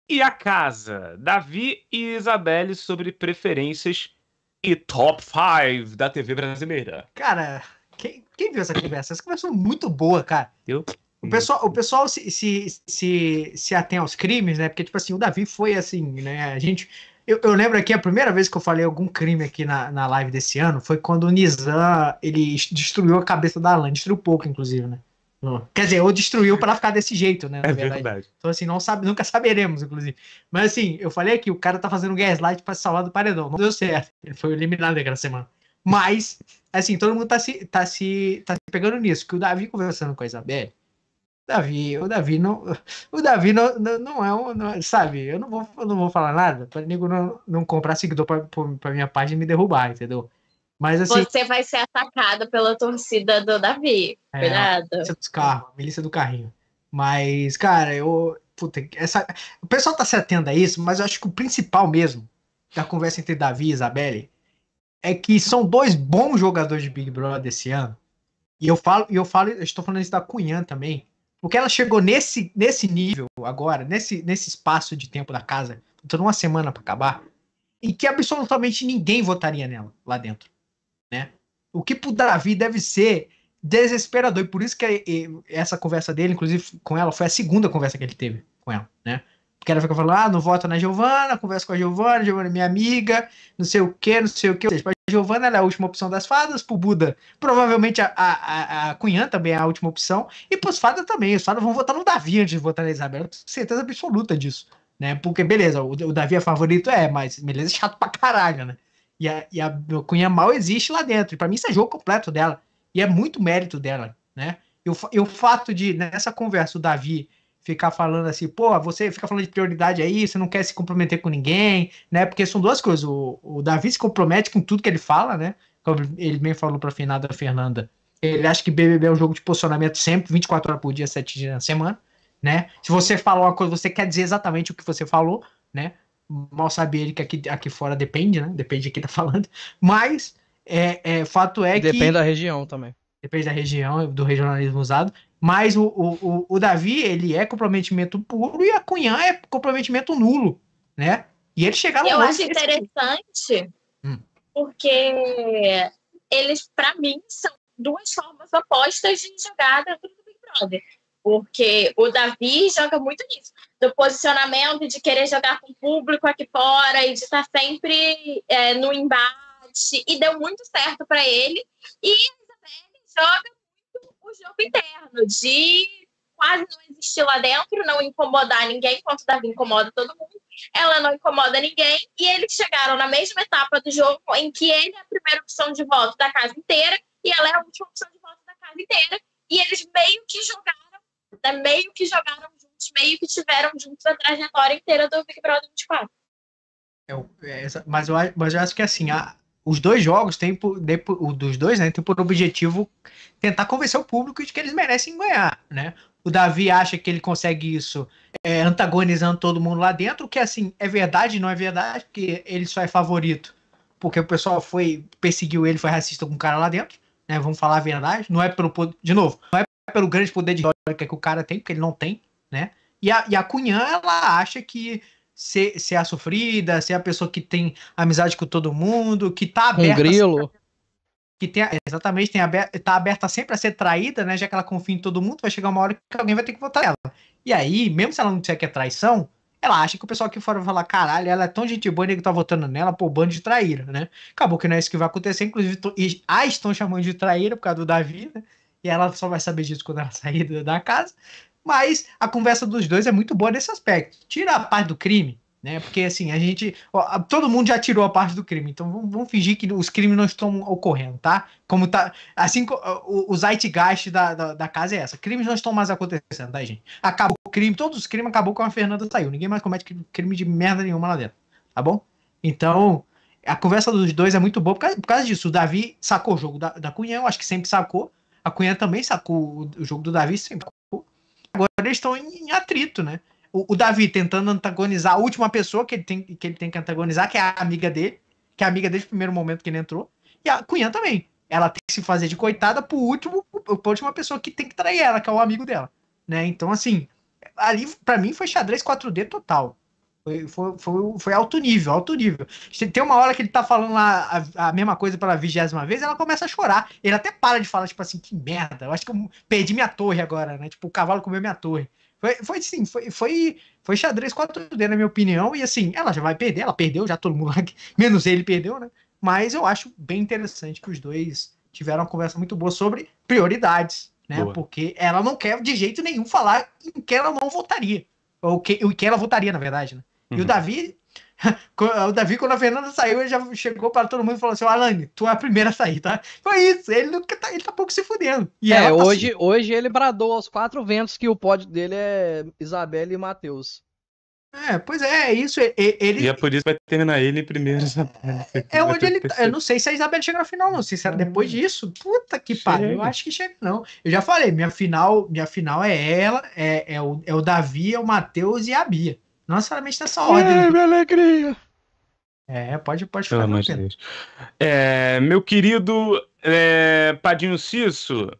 e a casa? Davi e Isabelle sobre preferências e top 5 da TV brasileira. Cara, quem, quem viu essa conversa? Essa conversa foi muito boa, cara. Eu? O pessoal, o pessoal se, se, se, se atém aos crimes, né? Porque, tipo assim, o Davi foi assim, né? A gente. Eu, eu lembro aqui a primeira vez que eu falei algum crime aqui na, na live desse ano foi quando o Nizam ele destruiu a cabeça da Alan, destruiu pouco, inclusive, né? Hum. Quer dizer, ou destruiu para ficar desse jeito, né? É verdade. verdade. Então, assim, não sabe, nunca saberemos, inclusive. Mas, assim, eu falei aqui, o cara tá fazendo gaslight para salvar do paredão. Não deu certo. Ele foi eliminado naquela semana. Mas, assim, todo mundo tá se, tá se, tá se pegando nisso. Que o Davi conversando com a Isabelle. Davi, o Davi não, o Davi não, não, não é um, não, sabe? Eu não vou, não vou falar nada para nego não, não comprar seguidor para minha página e me derrubar, entendeu? Mas assim. Você vai ser atacado pela torcida do Davi. É, Milícia dos carros, milícia do carrinho. Mas, cara, eu. Puta, essa, o pessoal tá se atendo a isso, mas eu acho que o principal mesmo da conversa entre Davi e Isabelle é que são dois bons jogadores de Big Brother desse ano. E eu falo, e eu falo, eu estou falando isso da Cunhan também. Porque ela chegou nesse, nesse nível agora, nesse, nesse espaço de tempo da casa, faltando uma semana para acabar, e que absolutamente ninguém votaria nela lá dentro né? O que pro Davi deve ser desesperador. E por isso que essa conversa dele, inclusive com ela, foi a segunda conversa que ele teve com ela, né? Porque ela fica falando, ah, não vota na Giovana, conversa com a Giovana, Giovana é minha amiga, não sei o que, não sei o que. Ou seja, pra Giovana ela é a última opção das fadas, pro Buda, provavelmente a, a, a, a Cunhã também é a última opção, e pros fadas também. Os fadas vão votar no Davi antes de votar na Isabela. Eu tenho certeza absoluta disso, né? Porque, beleza, o, o Davi é favorito, é, mas beleza, é chato pra caralho, né? E a, e a Cunha mal existe lá dentro. E para mim isso é jogo completo dela. E é muito mérito dela, né? E o, fato de, nessa conversa, o Davi ficar falando assim, pô, você fica falando de prioridade aí, você não quer se comprometer com ninguém, né? Porque são duas coisas. O, o Davi se compromete com tudo que ele fala, né? Como ele bem falou pra finada Fernanda. Ele acha que BBB é um jogo de posicionamento sempre, 24 horas por dia, 7 dias na semana, né? Se você falar uma coisa, você quer dizer exatamente o que você falou, né? mal sabe ele que aqui, aqui fora depende, né? Depende de quem tá falando. Mas é, é fato é depende que. Depende da região também. Depende da região, do regionalismo usado. Mas o, o, o, Davi, ele é comprometimento puro e a Cunhã é comprometimento nulo, né? E eles chegaram Eu acho assim, interessante, hum. porque eles, para mim, são duas formas opostas de jogar dentro do Big Brother porque o Davi joga muito nisso, do posicionamento, de querer jogar com o público aqui fora e de estar sempre é, no embate, e deu muito certo para ele. E Isabelle joga muito o jogo interno, de quase não existir lá dentro, não incomodar ninguém, enquanto o Davi incomoda todo mundo, ela não incomoda ninguém, e eles chegaram na mesma etapa do jogo em que ele é a primeira opção de voto da casa inteira e ela é a última opção de voto da casa inteira, e eles meio que jogaram né, meio que jogaram juntos, meio que tiveram juntos a trajetória inteira do Big Brother 24. Eu, é, é mas, eu, mas eu acho que assim, a, os dois jogos têm por, de, por, dos dois, né, tem por objetivo tentar convencer o público de que eles merecem ganhar, né? O Davi acha que ele consegue isso é, antagonizando todo mundo lá dentro, que assim é verdade, não é verdade, porque ele só é favorito porque o pessoal foi perseguiu ele, foi racista com o cara lá dentro, né? Vamos falar a verdade, não é pelo de novo, não é pelo grande poder de é que o cara tem, porque ele não tem, né? E a, e a Cunhã, ela acha que ser, ser a sofrida, ser a pessoa que tem amizade com todo mundo, que tá aberta. Um grilo. que tem, exatamente, tem aberta, tá aberta sempre a ser traída, né? Já que ela confia em todo mundo, vai chegar uma hora que alguém vai ter que votar ela. E aí, mesmo se ela não disser que é traição, ela acha que o pessoal aqui fora vai falar: caralho, ela é tão gente boa, que tá votando nela, pô, bando de traíra, né? Acabou que não é isso que vai acontecer, inclusive a ah, estão chamando de traíra por causa do Davi, né? e ela só vai saber disso quando ela (laughs) sair da casa. Mas a conversa dos dois é muito boa nesse aspecto. Tira a parte do crime, né? Porque assim, a gente. Ó, todo mundo já tirou a parte do crime, então vamos, vamos, fingir que os crimes não estão ocorrendo, tá? Como tá. Assim, o, o zeitgeist da, da, da, casa é essa. Crimes não estão mais acontecendo, tá, gente? Acabou o crime, todos os crimes acabou com a Fernanda saiu. Ninguém mais comete crime de merda nenhuma lá dentro, tá bom? Então, a conversa dos dois é muito boa por causa, por causa disso. O Davi sacou o jogo da, da Cunhão, acho que sempre sacou. A Cunha também sacou o jogo do Davi, Agora eles estão em, atrito, né? O, o, Davi tentando antagonizar a última pessoa que ele, tem, que ele tem que antagonizar, que é a amiga dele, que é a amiga desde o primeiro momento que ele entrou. E a Cunha também. Ela tem que se fazer de coitada pro último, pra última pessoa que tem que trair ela, que é o amigo dela. Né? Então, assim, ali para mim foi xadrez 4D total. Foi, foi, foi, foi, alto nível, alto nível. Tem uma hora que ele tá falando lá a, a, mesma coisa pela vigésima vez, ela começa a chorar. Ele até para de falar, tipo assim, que merda, eu acho que eu perdi minha torre agora, né? Tipo, o cavalo comeu minha torre. Foi, foi sim, foi, foi, foi xadrez 4D, na minha opinião, e assim, ela já vai perder, ela perdeu, já todo mundo aqui, (laughs) menos ele perdeu, né? Mas eu acho bem interessante que os dois tiveram uma conversa muito boa sobre prioridades, né? Boa. Porque ela não quer de jeito nenhum falar em que ela não votaria. Ou que, em que ela votaria, na verdade, né? E o uhum. Davi, (laughs) o Davi, quando a Fernanda saiu, ele já chegou para todo mundo e falou assim: Alane, tu é a primeira a sair, tá? Foi isso, ele, nunca tá, ele tá pouco se fudendo. E é, tá hoje, assim. hoje ele bradou aos quatro ventos que o pódio dele é Isabelle e Matheus. É, pois é, é isso. Ele... E é por isso que vai terminar ele primeiro, É, é onde ele. Tá. Eu não sei se a Isabel chega na final, não. se é. depois disso, puta que pariu, eu acho que chega, não. Eu já falei, minha final, minha final é ela, é, é, o, é o Davi, é o Matheus e a Bia. Não necessariamente nessa ordem. É, minha alegria! É, pode, pode ficar. mais É, meu querido é, Padinho Cisso,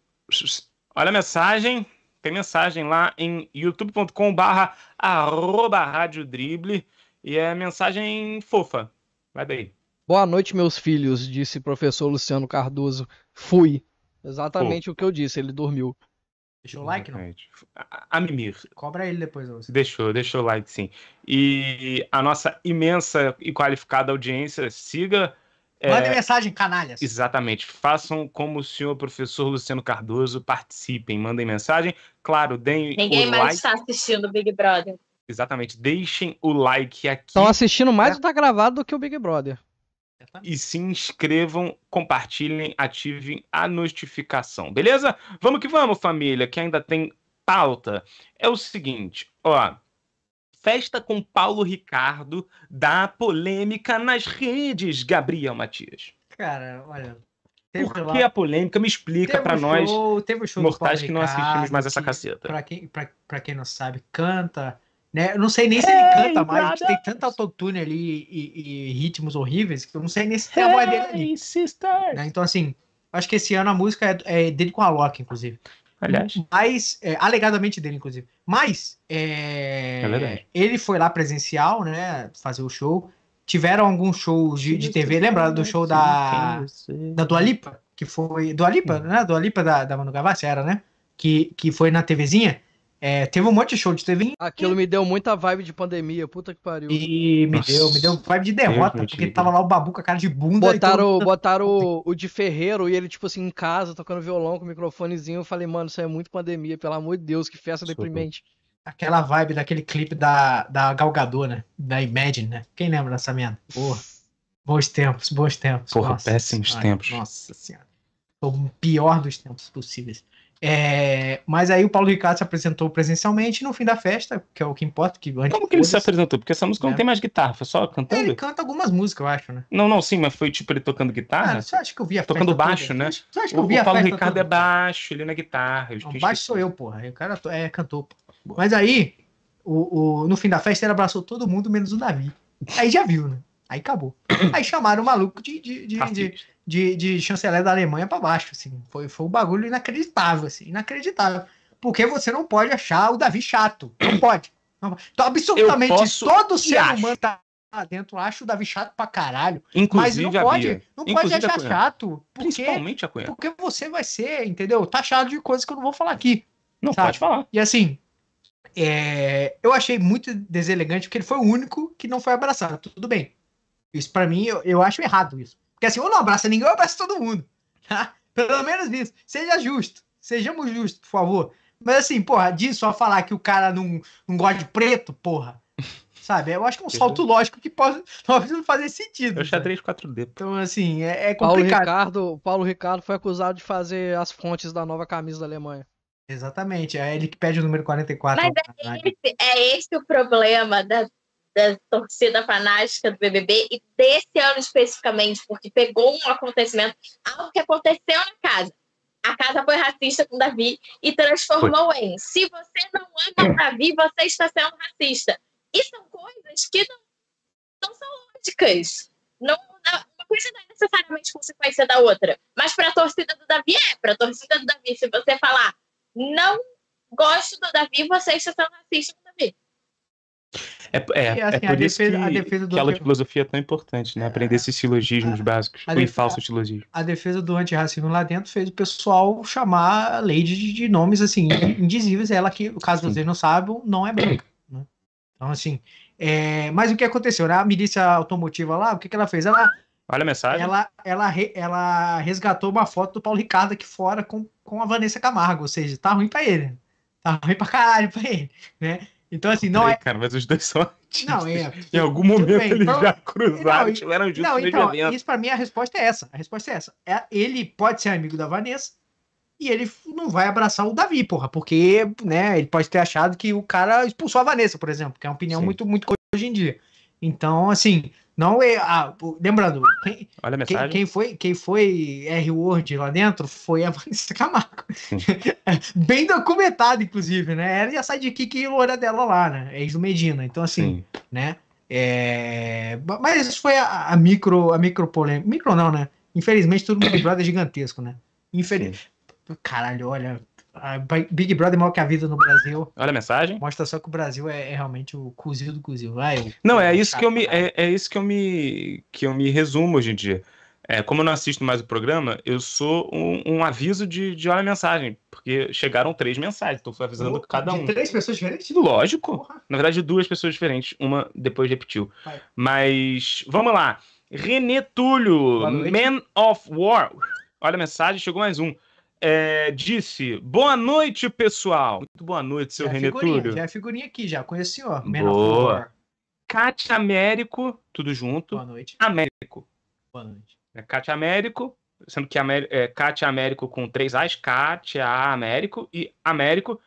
olha a mensagem. Tem mensagem lá em youtube.com barra arroba rádio drible. E é mensagem fofa. Vai daí. Boa noite, meus filhos, disse o professor Luciano Cardoso. Fui. Exatamente o que eu disse, ele dormiu. Deixou o like, não? A, a mimir. Cobra ele depois. Você. Deixou, deixou o like, sim. E a nossa imensa e qualificada audiência, siga... Mandem é, mensagem, canalhas. Exatamente. Façam como o senhor professor Luciano Cardoso, participem, mandem mensagem. Claro, deem Ninguém mais like. está assistindo Big Brother. Exatamente. Deixem o like aqui. Estão assistindo mais o é. Tá Gravado do que o Big Brother e se inscrevam, compartilhem, ativem a notificação, beleza? Vamos que vamos, família, que ainda tem pauta. É o seguinte, ó. Festa com Paulo Ricardo dá polêmica nas redes, Gabriel Matias. Cara, olha. Por que lá... a polêmica? Me explica para nós, show, mortais que Ricardo, não assistimos mais essa que, caceta. Pra quem, pra, pra quem não sabe, canta né? Eu não sei nem se ele é, canta mais, tem tanto autotune ali e, e, ritmos horríveis que eu não sei nem se tem é a voz dele ali. Sister. Né? Então, assim, acho que esse ano a música é, é dele com a Loki, inclusive. Aliás. Mas, é, alegadamente dele, inclusive. Mas, é, é ele foi lá presencial, né, fazer o show. Tiveram alguns shows de, de TV, lembra do show da, da Dua Lipa? Que foi, Dua Lipa, né, Dua Lipa da, da Manu Gavassi era, né? Que, que foi na TVzinha é, teve um monte de show de TV. Aquilo me deu muita vibe de pandemia, puta que pariu. E me Nossa. deu, me deu vibe de derrota, Deus, porque tava lá o Babu com a cara de bunda. Botaram, todo... botaram o, o, de Ferreiro e ele, tipo assim, em casa, tocando violão com o microfonezinho. Eu falei, mano, isso é muito pandemia, pelo amor de Deus, que festa Sou deprimente. Aquela vibe daquele clipe da, da Galgador, né? Da Imagine, né? Quem lembra dessa merda? Porra. Bons tempos, bons tempos. Porra, Nossa, péssimos senhora. tempos. Nossa senhora. O pior dos tempos possíveis. É, mas aí o Paulo Ricardo se apresentou presencialmente no fim da festa, que é o que importa. Que antes Como que ele se apresentou? Porque essa música não é. tem mais guitarra, foi só cantando? Ele canta algumas músicas, eu acho, né? Não, não, sim, mas foi tipo ele tocando guitarra? Ah, você acha que eu vi a Tocando baixo, toda? né? Você acha que eu vi o, a Paulo Ricardo toda? é baixo, ele é na guitarra. Não, baixo sou eu, porra. O cara é cantor. Porra. Mas aí, o, o, no fim da festa, ele abraçou todo mundo, menos o Davi. Aí já viu, né? Aí acabou. Aí chamaram o maluco de, de, de, de de, de chanceler da Alemanha para baixo, assim. Foi, foi um bagulho inacreditável, assim, inacreditável. Porque você não pode achar o Davi chato. Não (clears throat) pode. Não, então, absolutamente posso, todo ser acho. humano tá dentro acho o Davi chato pra caralho. Inclusive, mas não pode, não Inclusive pode achar chato. Porque, Principalmente a Cunha. Porque você vai ser, entendeu? Taxado tá de coisas que eu não vou falar aqui. Não sabe? pode falar. E assim, é, eu achei muito deselegante porque ele foi o único que não foi abraçado. Tudo bem. Isso para mim, eu, eu acho errado isso. Porque assim, ou não abraça ninguém ou abraça todo mundo. (laughs) Tá? Pelo menos isso. Seja justo. Sejamos justos, por favor. Mas assim, porra, disso a falar que o cara não, não gosta de preto, porra. Sabe? Eu acho que é um salto lógico que (laughs) pode não fazer sentido. Eu achei quatro d Então, assim, é, é complicado. Paulo Ricardo, Paulo Ricardo foi acusado de fazer as fontes da nova camisa da Alemanha. Exatamente, é ele que pede o número 44. Mas é ah, esse, é esse o problema da da torcida fanática do BBB e desse ano especificamente, porque pegou um acontecimento, algo que aconteceu na casa. A casa foi racista com Davi e transformou foi. em: se você não ama o Davi, você está sendo racista. E são coisas que não, não são lógicas. Não, uma coisa não é necessariamente consequência da outra. Mas para a torcida do Davi é. Para a torcida do Davi, se você falar não gosto do Davi, você está sendo racista com é, é, assim, é por a isso defesa, que, a defesa do que aula de filosofia é tão importante, né? Aprender é. esses silogismos é. básicos, e falsos silogismos. A defesa do antirracismo lá dentro fez o pessoal chamar a Lady de, de nomes, assim, (coughs) indizíveis. Ela que, caso vocês não saibam, não é branca. Né? Então, assim... É, mas o que aconteceu? Né? A milícia automotiva lá, o que, que ela fez? Ela... Olha a mensagem. Ela, ela, ela resgatou uma foto do Paulo Ricardo aqui fora com, com a Vanessa Camargo, ou seja, tá ruim pra ele. Né? Tá ruim pra caralho pra ele, né? Então, assim, não é. Cara, mas os dois só. (laughs) Não, é. Em algum momento bem, eles então... já cruzaram, não, tiveram juntos não, então, evento. Isso pra mim a resposta é essa. A resposta é essa. É, ele pode ser amigo da Vanessa e ele não vai abraçar o Davi, porra, porque, né, ele pode ter achado que o cara expulsou a Vanessa, por exemplo, que é uma opinião Sim. muito, muito hoje em dia. Então, assim, não é. Ah, lembrando, quem, Olha a mensagem. Quem, quem foi, quem foi R-Word lá dentro foi a (laughs) Vanessa Camargo. (laughs) Bem documentado, inclusive, né? Ela já sai de Kiki e loura dela lá, né? É ex do Medina. Então, assim, Sim. né? É... Mas isso foi a, a, micro, a micro polêmica. Micro não, né? Infelizmente, todo mundo Big Brother é gigantesco, né? Infeliz... Caralho, olha, ah, Big Brother é mal que a vida no Brasil. Olha a mensagem. Mostra só que o Brasil é, é realmente o cozil do cozil. Vai, não, é isso que eu me é, é, isso que eu me que eu me resumo hoje em dia. É, como eu não assisto mais o programa, eu sou um, um aviso de, de olha a mensagem, porque chegaram três mensagens, então fui avisando Opa, cada um. três pessoas diferentes? Lógico. Porra. Na verdade, duas pessoas diferentes, uma depois repetiu. Vai. Mas vamos lá. René Túlio, Man of War. Olha a mensagem, chegou mais um é, disse: Boa noite, pessoal. Muito boa noite, seu René Túlio. Já é figurinha aqui, já Conheci ó. Boa. Cátia Américo, tudo junto. Boa noite. Américo. Boa noite. É Cátia Américo, sendo que Amer, é, Cátia Américo com três A's, Cátia Américo e Américo.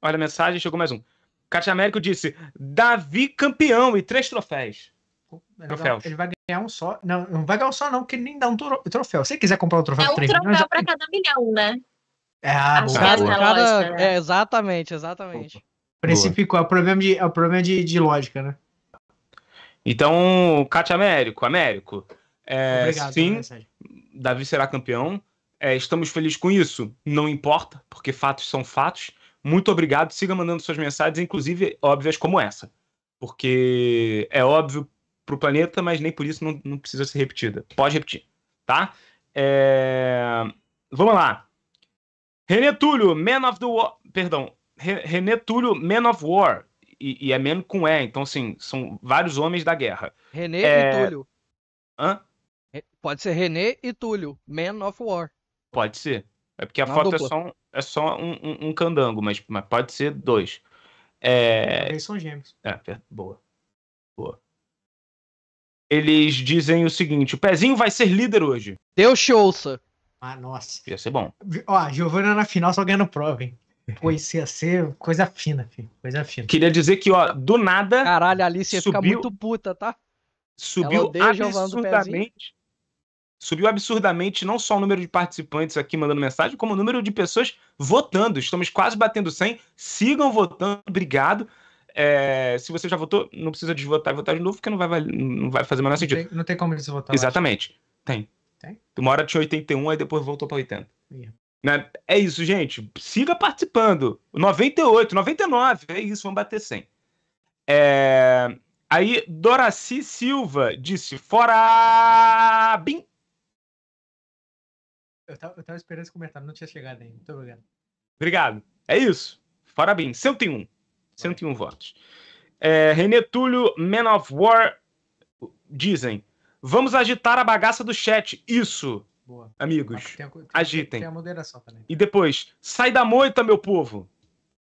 Olha a mensagem, chegou mais um. Cátia Américo disse: Davi campeão e três troféus. Troféus. Ele vai ganhar um só. Não, não vai ganhar um só, não, porque nem dá um troféu. Se quiser comprar um troféu, é um troféu milhões, pra cada milhão, né? É, ah, cada, né? é, exatamente, exatamente. Opa. é o problema, de, é o problema de, de lógica, né? Então, Cátia Américo, Américo. É, Obrigado, sim, né, Davi será campeão. É, estamos felizes com isso. Não importa, porque fatos são fatos. Muito obrigado. Siga mandando suas mensagens, inclusive óbvias como essa. Porque é óbvio para o planeta, mas nem por isso não, não, precisa ser repetida. Pode repetir, tá? É... Vamos lá. René Túlio, Man of the War. Perdão. René Túlio, Man of War. E, e é man com E, então, assim, são vários homens da guerra. René é... e Túlio. Hã? Pode ser René e Túlio, Man of War. Pode ser. É porque a é foto é só, um, é só um, um, um candango, mas, mas pode ser dois. É... Eles são gêmeos. É, boa eles dizem o seguinte: o Pezinho vai ser líder hoje. Deus te ouça. Ah, nossa. Ia ser bom. Ó, Giovana na final só ganhando prova, hein? Pois ia ser coisa fina, filho. Coisa fina. Queria dizer que, ó, do nada. Caralho, a Alice ia subiu, ficar muito puta, tá? Subiu absurdamente. Subiu absurdamente não só o número de participantes aqui mandando mensagem, como o número de pessoas votando. Estamos quase batendo 100. Sigam votando. Obrigado. É, se você já votou, não precisa desvotar e votar de novo, porque não vai, não vai fazer o menor sentido. Não tem, não tem como desvotar. Exatamente. Tem. Tem? Uma hora tinha 81, aí depois voltou pra 80. Yeah. Né? É isso, gente. Siga participando. 98, 99. É isso, vamos bater 100. É... Aí, Doraci Silva disse: Fora! Bim! Eu tava, eu tava esperando esse comentário, não tinha chegado ainda. Muito obrigado. Obrigado. É isso. Fora Bim. 101. 101 votos. É, René Túlio, Men of War, dizem: Vamos agitar a bagaça do chat. Isso, Boa. amigos. Tem, tem, agitem. Tem a moderação também. E depois, sai da moita, meu povo.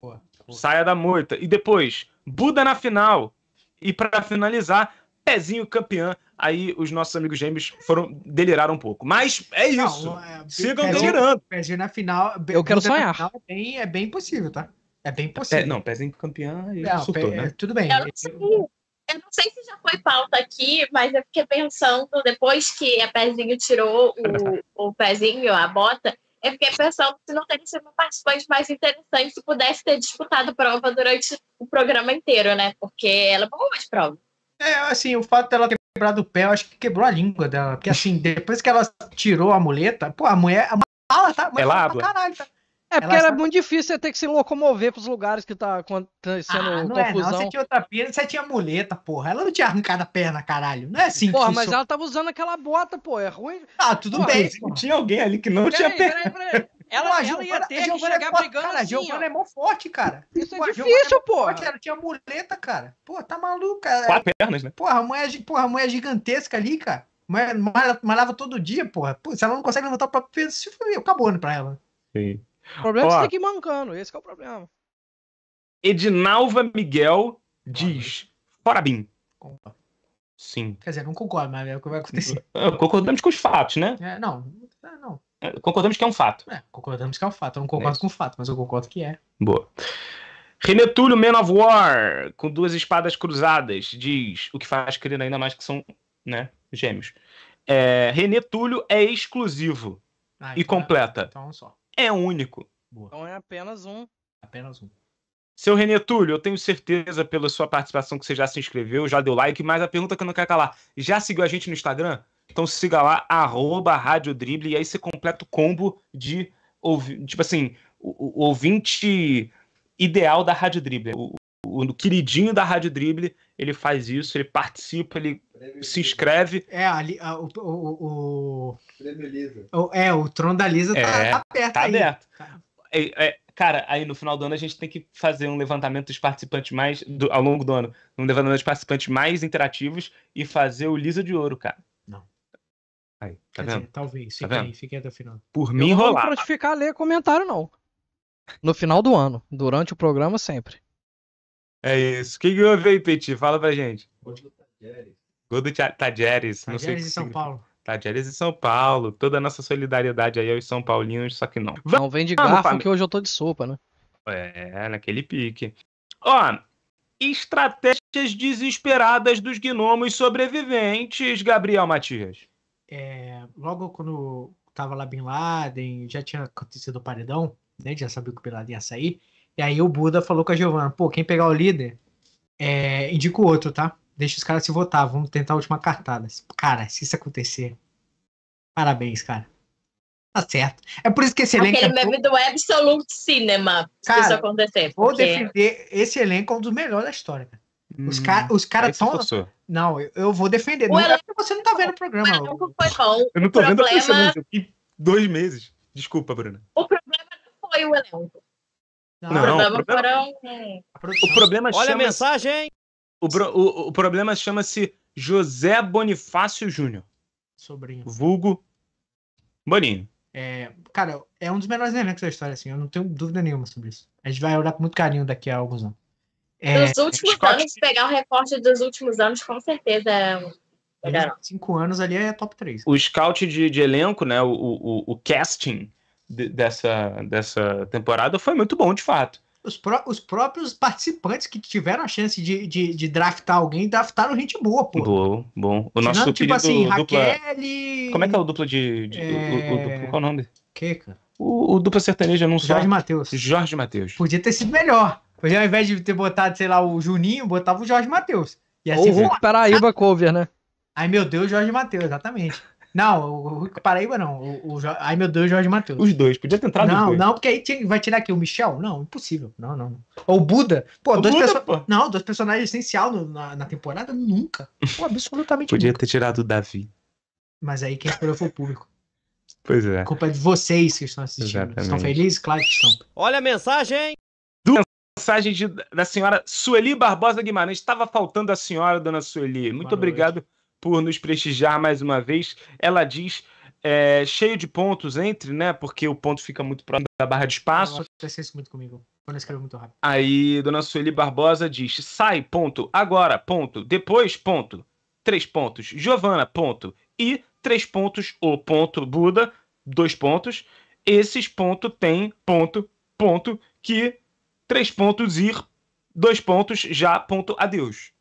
Boa, boa. Saia da moita. E depois, Buda na final. E para finalizar, pezinho campeão. Aí os nossos amigos gêmeos foram deliraram um pouco. Mas é isso. Não, é, Sigam pezinho, delirando. Pezinho na final. Eu quero sonhar. Final é, bem, é bem possível, tá? É bem possível. não, Pezinho campeão e não, surtou, né? Tudo bem. Eu não, sei, eu não sei se já foi pauta aqui, mas eu fiquei pensando, depois que a Pezinho tirou o, o Pezinho, a bota, eu fiquei pensando se não teria sido uma participante mais interessante se pudesse ter disputado prova durante o programa inteiro, né? Porque ela é boa de prova. É, assim, o fato dela ter quebrado o pé, eu acho que quebrou a língua dela. Porque, assim, depois que ela tirou a muleta, pô, a mulher. A tá. ela tá habla. Caralho, tá. É porque ela era muito difícil você ter que se locomover pros lugares que tá acontecendo tá ah, não confusão. É, não. Você tinha outra perna, você tinha muleta, porra. Ela não tinha arrancado a perna, caralho. Não é assim Porra, mas ela tava usando aquela bota, pô. É ruim. Ah, tudo porra, bem. Porra. Tinha alguém ali que não peraí, tinha perna. Peraí, peraí. peraí. Ela, pô, ela ia ter que é chegar é brigando cara, assim, Giovana é ó. é mó forte, cara. Isso é pô, é difícil, pô. ela tinha muleta, cara. Pô, tá maluca. Quatro pernas, né? Porra, a mulher, porra, a mulher gigantesca ali, cara. Malhava todo dia, porra. Pô, se ela não consegue levantar o próprio peso, acabou né, pra ela. Sim. O problema Ó, é que você tem que ir mancando, esse é o problema. Edinalva Miguel diz: Fora Bim. Sim. Quer dizer, não concordo, mas é o que vai acontecer. (laughs) Ah, concordamos com os fatos, né? É, não, é, não. É, concordamos que é um fato. É, concordamos que é um fato. Eu não concordo é. com o fato, mas eu concordo que é. Boa. Renetúlio Man of War, com duas espadas cruzadas, diz o que faz querendo ainda mais que são, né, gêmeos. É, Túlio é exclusivo. Ah, e então é- completa. Então é, então só é único. Boa. Então é apenas um. Apenas um. Seu Renê Túlio, eu tenho certeza pela sua participação que você já se inscreveu, já deu like, mas a pergunta que eu não quero calar, já seguiu a gente no Instagram? Então siga lá, arroba Rádio Drible, e aí você completa o combo de, tipo assim, o, o ouvinte ideal da Rádio Drible. O, o, o queridinho da Rádio Drible, ele faz isso, ele participa, ele se inscreve. É, ali, a, o, o, o, É, o trono da Lisa tá, é, tá perto. Tá aí. aberto. Tá. É, é, cara, aí no final do ano a gente tem que fazer um levantamento dos participantes mais. Do, ao longo do ano, um levantamento dos participantes mais interativos e fazer o Lisa de Ouro, cara. Não. Aí, tá Quer vendo? Dizer, talvez, tá aí, fique até o final. Por mim, enrolar. Não vou a ler comentário, não. No final do ano, durante o programa, sempre. É isso. O que houve aí, Petit? Fala pra gente. Hoje eu Gol do Tadieres. Tadieres de São significa. Paulo. Tadieres de São Paulo. Toda a nossa solidariedade aí aos São Paulinos, só que não. Não vem de garfo porque que hoje eu tô de sopa, né? É, naquele pique. Ó, estratégias desesperadas dos gnomos sobreviventes, Gabriel Matias. É, logo quando tava lá Bin Laden, já tinha acontecido o paredão, né? Já sabia que o Bin Laden ia sair. E aí o Buda falou com a Giovanna, pô, quem pegar o líder, é, indica o outro, tá? deixa os caras se votar, vamos tentar a última cartada. Cara, se isso acontecer, parabéns, cara. Tá certo. É por isso que esse elenco. Aquele é... meme do Absolute Cinema, cara, se isso acontecer. Vou defender. Esse elenco é um dos melhores da história, cara. Os, hum, ca os caras estão. Não, eu, eu, vou defender. O não é elenco... é você não tá vendo o programa. O foi bom. Eu não tô o vendo problema... pensando, dois meses. Desculpa, Bruna. O problema não foi o elenco. Não, não, o problema, não. Foram... O problema Olha a mensagem! O, o, o problema chama-se José Bonifácio Júnior. Sobrinho. Vulgo Boninho. É, cara, é um dos melhores elencos da história, assim. Eu não tenho dúvida nenhuma sobre isso. A gente vai olhar com muito carinho daqui a alguns anos. É, Nos últimos Scott... anos, pegar o recorte dos últimos anos, com certeza é Cinco anos ali é top 3. O scout de, de elenco, né? O, o, o casting de, dessa, dessa temporada foi muito bom, de fato os, pró os próprios participantes que tiveram a chance de, de, de draftar alguém, draftaram gente boa, pô. Boa, bom. O nosso Tirando, tipo assim, dupla... Raquel... Como é que é o duplo de... de é... o, o duplo... É, qual o nome? Que, cara? O, o dupla sertaneja não Jorge só... Mateus. Jorge Matheus. Podia ter sido melhor. Podia, ao invés de ter botado, sei lá, o Juninho, botava o Jorge Matheus. Assim, Ou o Paraíba cover, né? Ai, meu Deus, Jorge Matheus, exatamente. Não, o Rico Paraíba não. O, o, ai meu Deus, Jorge Matheus. Os dois, podia tentar Não, depois. não, porque aí tinha, vai tirar aqui o Michel? Não, impossível. Não, não. não. Ou o Buda. Pô, o dois personagens. Não, dois personagens essencial no, na, na, temporada? Nunca. Pô, absolutamente Podia nunca. ter tirado o Davi. Mas aí quem escolheu foi o público. (laughs) Pois é. culpa é de vocês que estão assistindo. Exatamente. Estão felizes? Claro que estão. Olha a mensagem! Do mensagem de, da senhora Sueli Barbosa Guimarães. Estava faltando a senhora, dona Sueli. Muito Boa obrigado. Noite por nos prestigiar mais uma vez. Ela diz é, cheio de pontos entre, né? Porque o ponto fica muito próximo da barra de espaço. Acontece isso muito comigo. Quando eu escrevo muito rápido. Aí, dona Sueli Barbosa diz: sai, ponto, agora, ponto, depois, ponto, três pontos, Giovana, ponto, e três pontos, o ponto, Buda, dois pontos. Esses pontos tem ponto, ponto, que três pontos ir, dois pontos, já, ponto, adeus.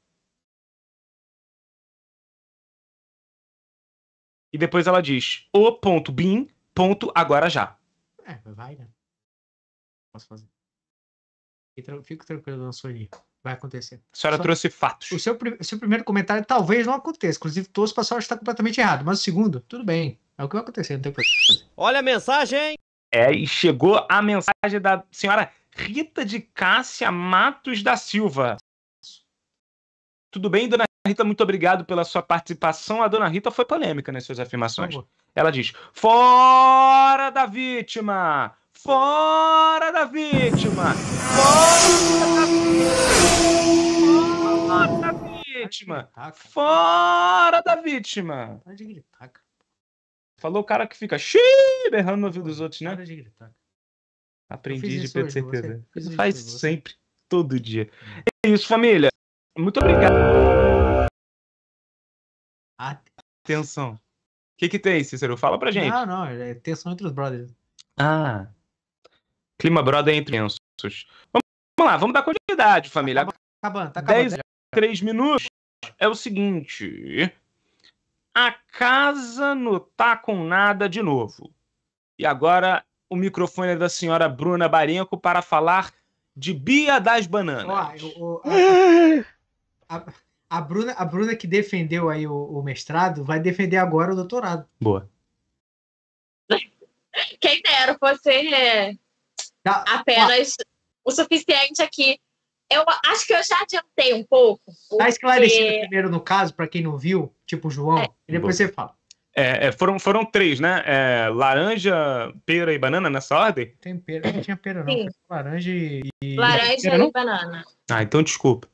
E depois ela diz o ponto bin ponto agora já. É, vai, né? Posso fazer. Fico tranquilo, dona Sony. Vai acontecer. A senhora Só... trouxe fatos. O seu, o seu, primeiro comentário talvez não aconteça. Inclusive, torço pra senhora está completamente errado. Mas o segundo, tudo bem. É o que vai acontecer, não tem Olha a mensagem! É, e chegou a mensagem da senhora Rita de Cássia Matos da Silva. Tudo bem, dona Rita, muito obrigado pela sua participação. A dona Rita foi polêmica nas suas afirmações. Ela diz: fora da vítima! Fora da vítima! Fora da vítima! Fora da vítima! Fora da vítima! Falou o cara que fica xiii, berrando no ouvido dos outros, né? Aprendi de gritar. certeza. Né? Faz sempre, todo dia. É isso, família. Muito obrigado. Atenção. O que, que tem, Cícero? Fala pra gente. Não, não, é tensão entre os brothers. Ah. Clima brother entre tensos. Vamos lá, vamos dar continuidade, família. Tá acabando, tá, tá acabando. Dez, três minutos. É o seguinte. A casa não tá com nada de novo. E agora o microfone é da senhora Bruna Barenco para falar de Bia das Bananas. Ó, eu, eu, eu... (laughs) a, a, Bruna, a Bruna que defendeu aí o, o mestrado vai defender agora o doutorado. Boa. Quem dera você, tá, apenas o suficiente aqui. Eu acho que eu já adiantei um pouco. Tá porque... Tá esclarecido primeiro no caso, para quem não viu, tipo o João, é. e depois Boa. você fala. É, é foram, foram três, né? É, laranja, pera e banana nessa ordem? Tem pera, não tinha pera, não. Laranja e. Laranja e banana. Ah, então desculpa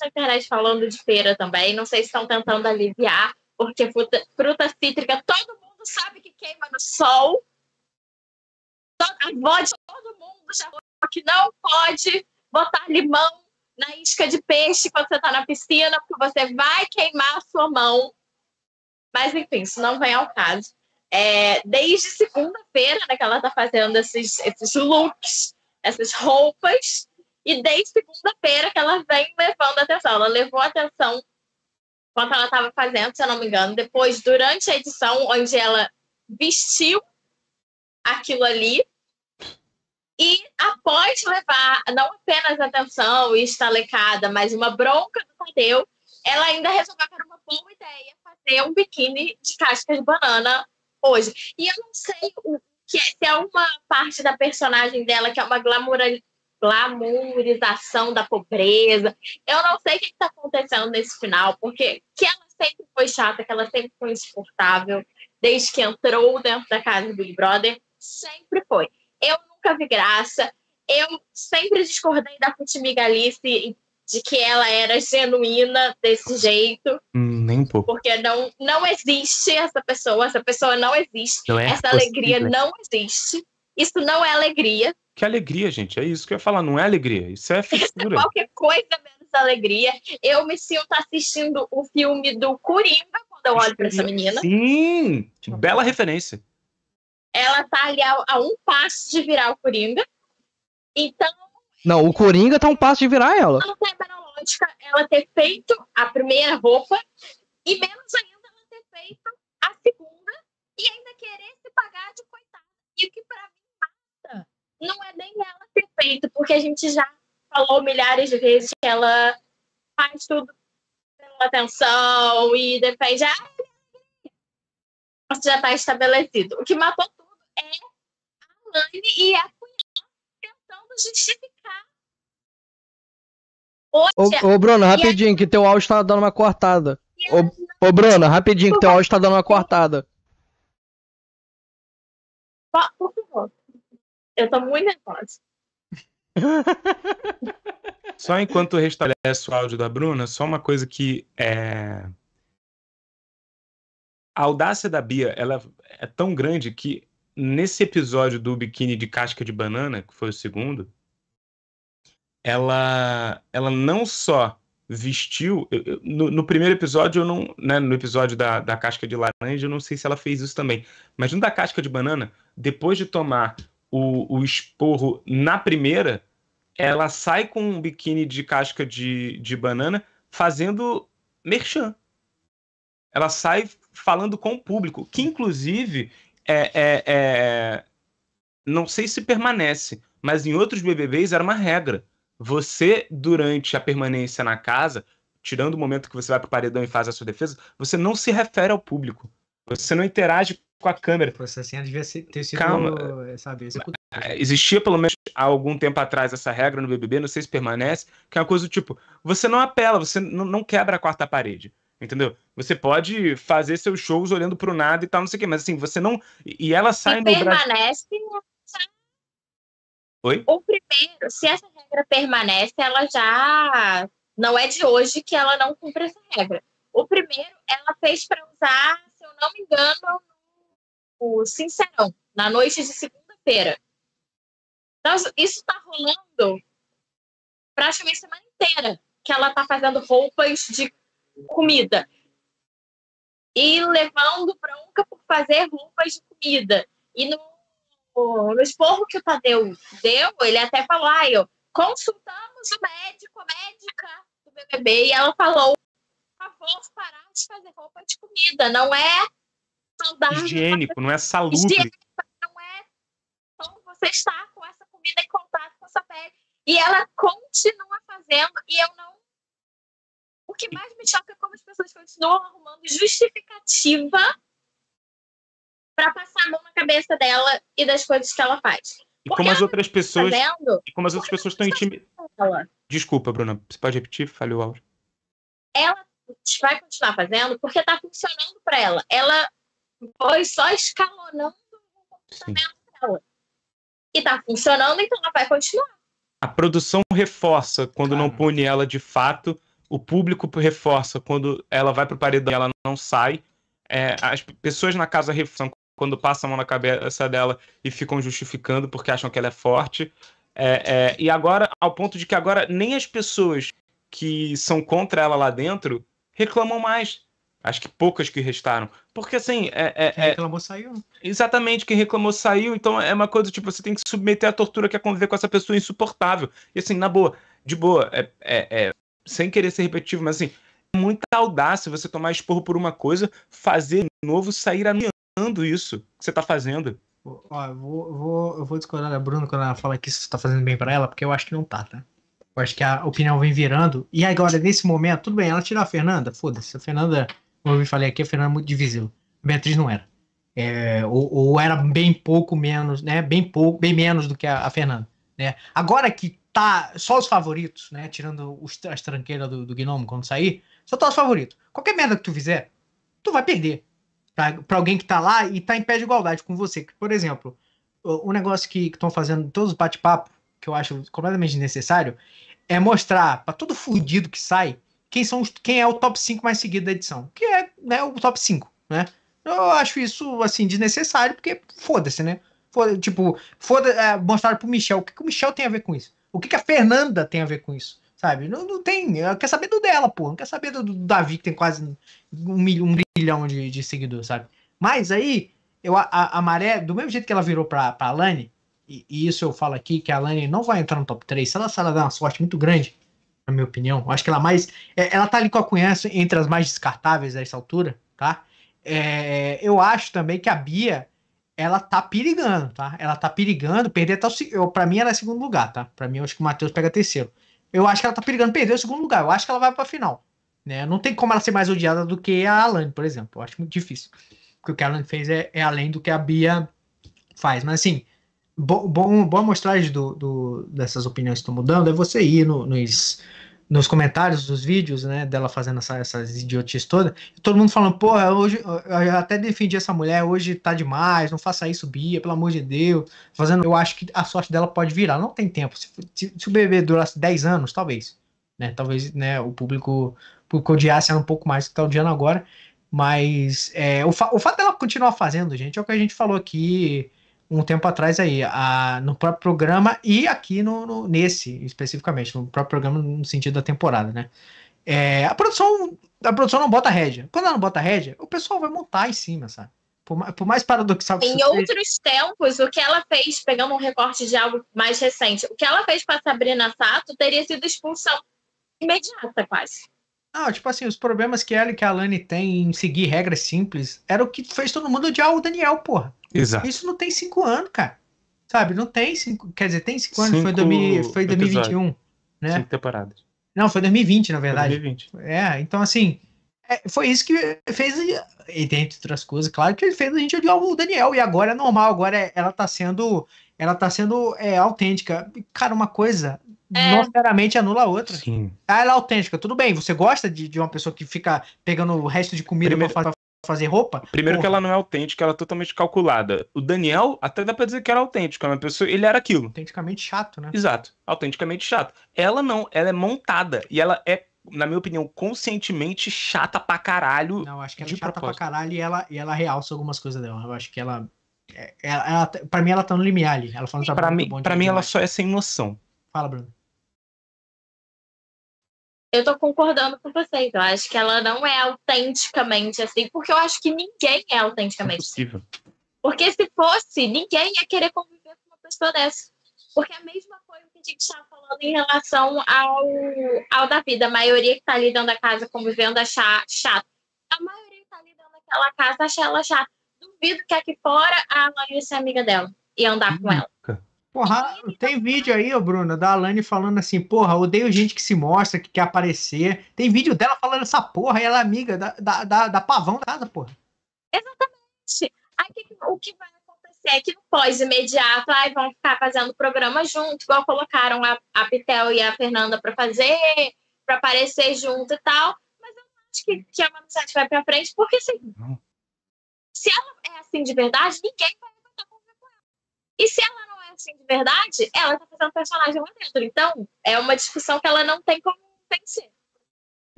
na internet falando de pera também. Não sei se estão tentando aliviar, porque fruta, fruta cítrica, todo mundo sabe que queima no sol. A avó de todo mundo já falou que não pode botar limão na isca de peixe quando você está na piscina, porque você vai queimar a sua mão. Mas enfim, isso não vem ao caso. É, desde segunda-feira né, que ela está fazendo esses, esses looks, essas roupas. E desde segunda-feira que ela vem levando atenção. Ela levou atenção quando ela estava fazendo, se eu não me engano. Depois, durante a edição, onde ela vestiu aquilo ali. E após levar não apenas atenção e estalecada, mas uma bronca do Tadeu, ela ainda resolveu que era uma boa ideia fazer um biquíni de casca de banana hoje. E eu não sei o que é, se é uma parte da personagem dela que é uma glamour, glamourização da pobreza. Eu não sei o que está acontecendo nesse final, porque que ela sempre foi chata, que ela sempre foi insuportável, desde que entrou dentro da casa do Big Brother, sempre foi. Eu nunca vi graça, eu sempre discordei da Futimigalice de que ela era genuína desse jeito. Hum, nem um pouco. Porque não, não existe essa pessoa, essa pessoa não existe. Não é essa possível. alegria não existe. Isso não é alegria. Que alegria, gente. É isso que eu ia falar, não é alegria, isso é (laughs) fissura. Qualquer coisa menos alegria. Eu me sinto assistindo o filme do Coringa quando eu olho para essa menina. Sim! Tá Bela referência. Ela tá ali a, a um passo de virar o Coringa. Então. Não, o Coringa tá um passo de virar ela. Ela tá lógica ela ter feito a primeira roupa e menos ainda ela ter feito a segunda e ainda querer se pagar de coitada. E o que para não é nem ela perfeita, porque a gente já falou milhares de vezes que ela faz tudo pela atenção e ah, já Ah, já está estabelecido. O que matou tudo é a Lani e a Cunhã tentando justificar. Hoje, ô, ô, Bruno, rapidinho, a... que teu áudio está dando uma cortada. Ô, não... ô, Bruno, rapidinho, que teu áudio está dando uma cortada. Tá Por favor. Eu tô muito nervosa. (laughs) só enquanto restabelece o áudio da Bruna, só uma coisa que é... A audácia da Bia, ela é tão grande que nesse episódio do biquíni de casca de banana, que foi o segundo, ela, ela não só vestiu. Eu, no, no, primeiro episódio, eu não. Né, no episódio da, da casca de laranja, eu não sei se ela fez isso também. Mas no da casca de banana, depois de tomar o, o esporro na primeira, ela sai com um biquíni de casca de, de banana fazendo merchan. Ela sai falando com o público, que inclusive é, é, é, não sei se permanece, mas em outros BBBs era uma regra. Você, durante a permanência na casa, tirando o momento que você vai para o paredão e faz a sua defesa, você não se refere ao público. Você não interage com a câmera. Pô, essa cena devia ter sido, Calma. sabe, é, Existia, pelo menos, há algum tempo atrás essa regra no BBB, não sei se permanece, que é uma coisa do tipo, você não apela, você não, quebra a quarta parede, entendeu? Você pode fazer seus shows olhando pro nada e tal, não sei o quê, mas assim, você não... E ela sai se no permanece... Brasil... Oi? O primeiro, se essa regra permanece, ela já... Não é de hoje que ela não cumpre essa regra. O primeiro, ela fez para usar não me engano, o Sincerão, na noite de segunda-feira. Então, isso está rolando praticamente a semana inteira que ela está fazendo roupas de comida e levando bronca por fazer roupas de comida. E no, no esporro que o Tadeu deu, ele até falou: ah, eu, consultamos o médico, a médica do BBB, e ela falou favor, parar de fazer roupa de comida. Não é saudável. Higiênico, não é salubre. Higiênico, não é como você está com essa comida em contato com a sua pele. E ela continua fazendo e eu não. O que mais me choca é como as pessoas continuam arrumando justificativa para passar a mão na cabeça dela e das coisas que ela faz. E como as outras tá pessoas. e como as outras pessoas estão tá intimidadas. Desculpa, Bruna, você pode repetir? Falhou o áudio. Ela vai continuar fazendo porque está funcionando para ela. Ela foi só escalonando o comportamento dela. E está funcionando, então ela vai continuar. A produção reforça quando não tá. pune ela de fato, o público reforça quando ela vai para o paredão e ela não sai. É, as pessoas na casa reforçam quando passam a mão na cabeça dela e ficam justificando porque acham que ela é forte. É, é, e agora, ao ponto de que agora nem as pessoas que são contra ela lá dentro reclamam mais. Acho que poucas que restaram. Porque assim. É, é, quem é reclamou é... saiu. Né? Exatamente, quem reclamou saiu. Então é uma coisa, tipo, você tem que submeter à tortura que é conviver com essa pessoa insuportável. E assim, na boa, de boa, é, é, é sem querer ser repetitivo, mas assim, é muita audácia você tomar esporro por uma coisa, fazer novo, sair anunciando isso que você tá fazendo. Ó, eu vou, vou, eu vou discordar da Bruna quando ela fala que isso tá fazendo bem para ela, porque eu acho que não tá, tá? eu acho que a opinião vem virando. E agora, nesse momento, tudo bem, ela tirou a Fernanda, foda-se. A Fernanda, como eu falei aqui, a Fernanda é muito divisível. A Beatriz não era. É, ou, ou, era bem pouco menos, né? Bem pouco, bem menos do que a, a Fernanda. Né? Agora que tá só os favoritos, né? Tirando os, as tranqueiras do, do quando sair, só tá os favoritos. Qualquer merda que tu fizer, tu vai perder. para alguém que tá lá e tá em pé de igualdade com você. Por exemplo, o, o negócio que estão fazendo todos os bate-papo que eu acho completamente desnecessário, é mostrar para todo fudido que sai quem, são os, quem é o top 5 mais seguido da edição. Que é né, o top 5, né? Eu acho isso, assim, desnecessário, porque foda-se, né? Foda, tipo, foda, é, mostrar pro Michel o que, que, o Michel tem a ver com isso. O que, que a Fernanda tem a ver com isso, sabe? Não, não tem, quer saber do dela, porra. Não quer saber do, do, Davi, que tem quase um, milho, um bilhão de, de seguidores, sabe? Mas aí, eu, a, a Maré, do mesmo jeito que ela virou pra, pra Alane, e, e, isso eu falo aqui, que a Lani não vai entrar no top 3. Se ela, se ela der uma sorte muito grande, na minha opinião, eu acho que ela mais. É, ela tá ali com a conhece entre as mais descartáveis a essa altura, tá? É, eu acho também que a Bia, ela tá perigando, tá? Ela tá perigando perder até o. Pra mim, ela é segundo lugar, tá? Pra mim, eu acho que o Matheus pega terceiro. Eu acho que ela tá perigando perder o segundo lugar. Eu acho que ela vai pra final. Né? Não tem como ela ser mais odiada do que a Alane, por exemplo. Eu acho muito difícil. Porque o que a Alane fez é, é além do que a Bia faz. Mas assim, bom, bom, boa mostragem do, do, dessas opiniões que estão mudando é você ir no, nos, nos comentários dos vídeos, né, dela fazendo essa, essas idiotices todas, todo mundo falando, porra, é hoje eu até defendi essa mulher, hoje tá demais, não faça isso, Bia, pelo amor de Deus, fazendo, eu acho que a sorte dela pode virar, não tem tempo, se, se, se o bebê durasse 10 anos, talvez, né, talvez, né, o público, público odiasse ela um pouco mais do que tá odiando agora, mas é, o, fa o fato dela continuar fazendo, gente, é o que a gente falou aqui, um tempo atrás aí, a, no próprio programa e aqui no, no, nesse, especificamente, no próprio programa no sentido da temporada, né? É, a produção a produção não bota rédea. Quando ela não bota rédea, o pessoal vai montar em cima, sabe? Por, por mais paradoxal que Em outros tempos, o que ela fez, pegando um recorte de algo mais recente, o que ela fez com a Sabrina Sato teria sido expulsão imediata, quase. Não, tipo assim, os problemas que ela e que a Alane tem em seguir regras simples era o que fez todo mundo odiar o Daniel, porra. Exato. Isso não tem cinco anos, cara. Sabe? Não tem cinco. Quer dizer, tem cinco anos, cinco foi, 2000, foi 2021. Né? Cinco temporadas. Não, foi 2020, na verdade. 2020. É, então assim. É, foi isso que fez, e dentre outras coisas, claro que ele fez a gente odiar o Daniel, e agora é normal, agora é, ela tá sendo. Ela tá sendo é, autêntica. Cara, uma coisa é. não necessariamente anula a outra. Sim. Ah, ela é autêntica. Tudo bem, você gosta de, de uma pessoa que fica pegando o resto de comida Primeiro... pra fazer fazer roupa. Primeiro porra. que ela não é autêntica, ela é totalmente calculada. O Daniel, até dá pra dizer que era autêntico, é uma pessoa, ele era aquilo. Autenticamente chato, né? Exato, autenticamente chato. Ela não, ela é montada e ela é na minha opinião, conscientemente chata pra caralho. Não, acho que ela é chata propósito. pra caralho e ela, e ela é realça algumas coisas dela. Eu acho que ela. É, ela, ela pra mim, ela tá no limiar ali. Ela fala pra mim, pra mim ela só é sem noção. Fala, Bruno eu tô concordando com vocês. Eu então. acho que ela não é autenticamente assim, porque eu acho que ninguém é autenticamente. É assim. possível. Porque se fosse, ninguém ia querer conviver com uma pessoa dessa. Porque a mesma coisa que a gente estava tá falando em relação ao, ao da vida. A maioria que tá ali dentro da casa convivendo achar é chato. A maioria que tá ali dentro daquela casa acha ela chata. Duvido que aqui fora a ia seja é amiga dela e andar Nunca. com ela. Porra, tem então. vídeo aí, ô Bruno, da Alane falando assim, porra, odeio gente que se mostra, que quer aparecer. Tem vídeo dela falando essa porra e ela é amiga da, da, da, da pavão da casa, porra. Exatamente. Aí, o que vai acontecer é que no pós-imediato, aí vão ficar fazendo programa junto, igual colocaram a, a Pitel e a Fernanda para fazer, para aparecer junto e tal. Mas eu acho que, que Manu é uma amizade vai pra frente, porque assim, se ela é assim de verdade, ninguém vai tentar com ela. E se ela assim de verdade, ela tá fazendo personagem lá dentro. Então, é uma discussão que ela não tem como vencer.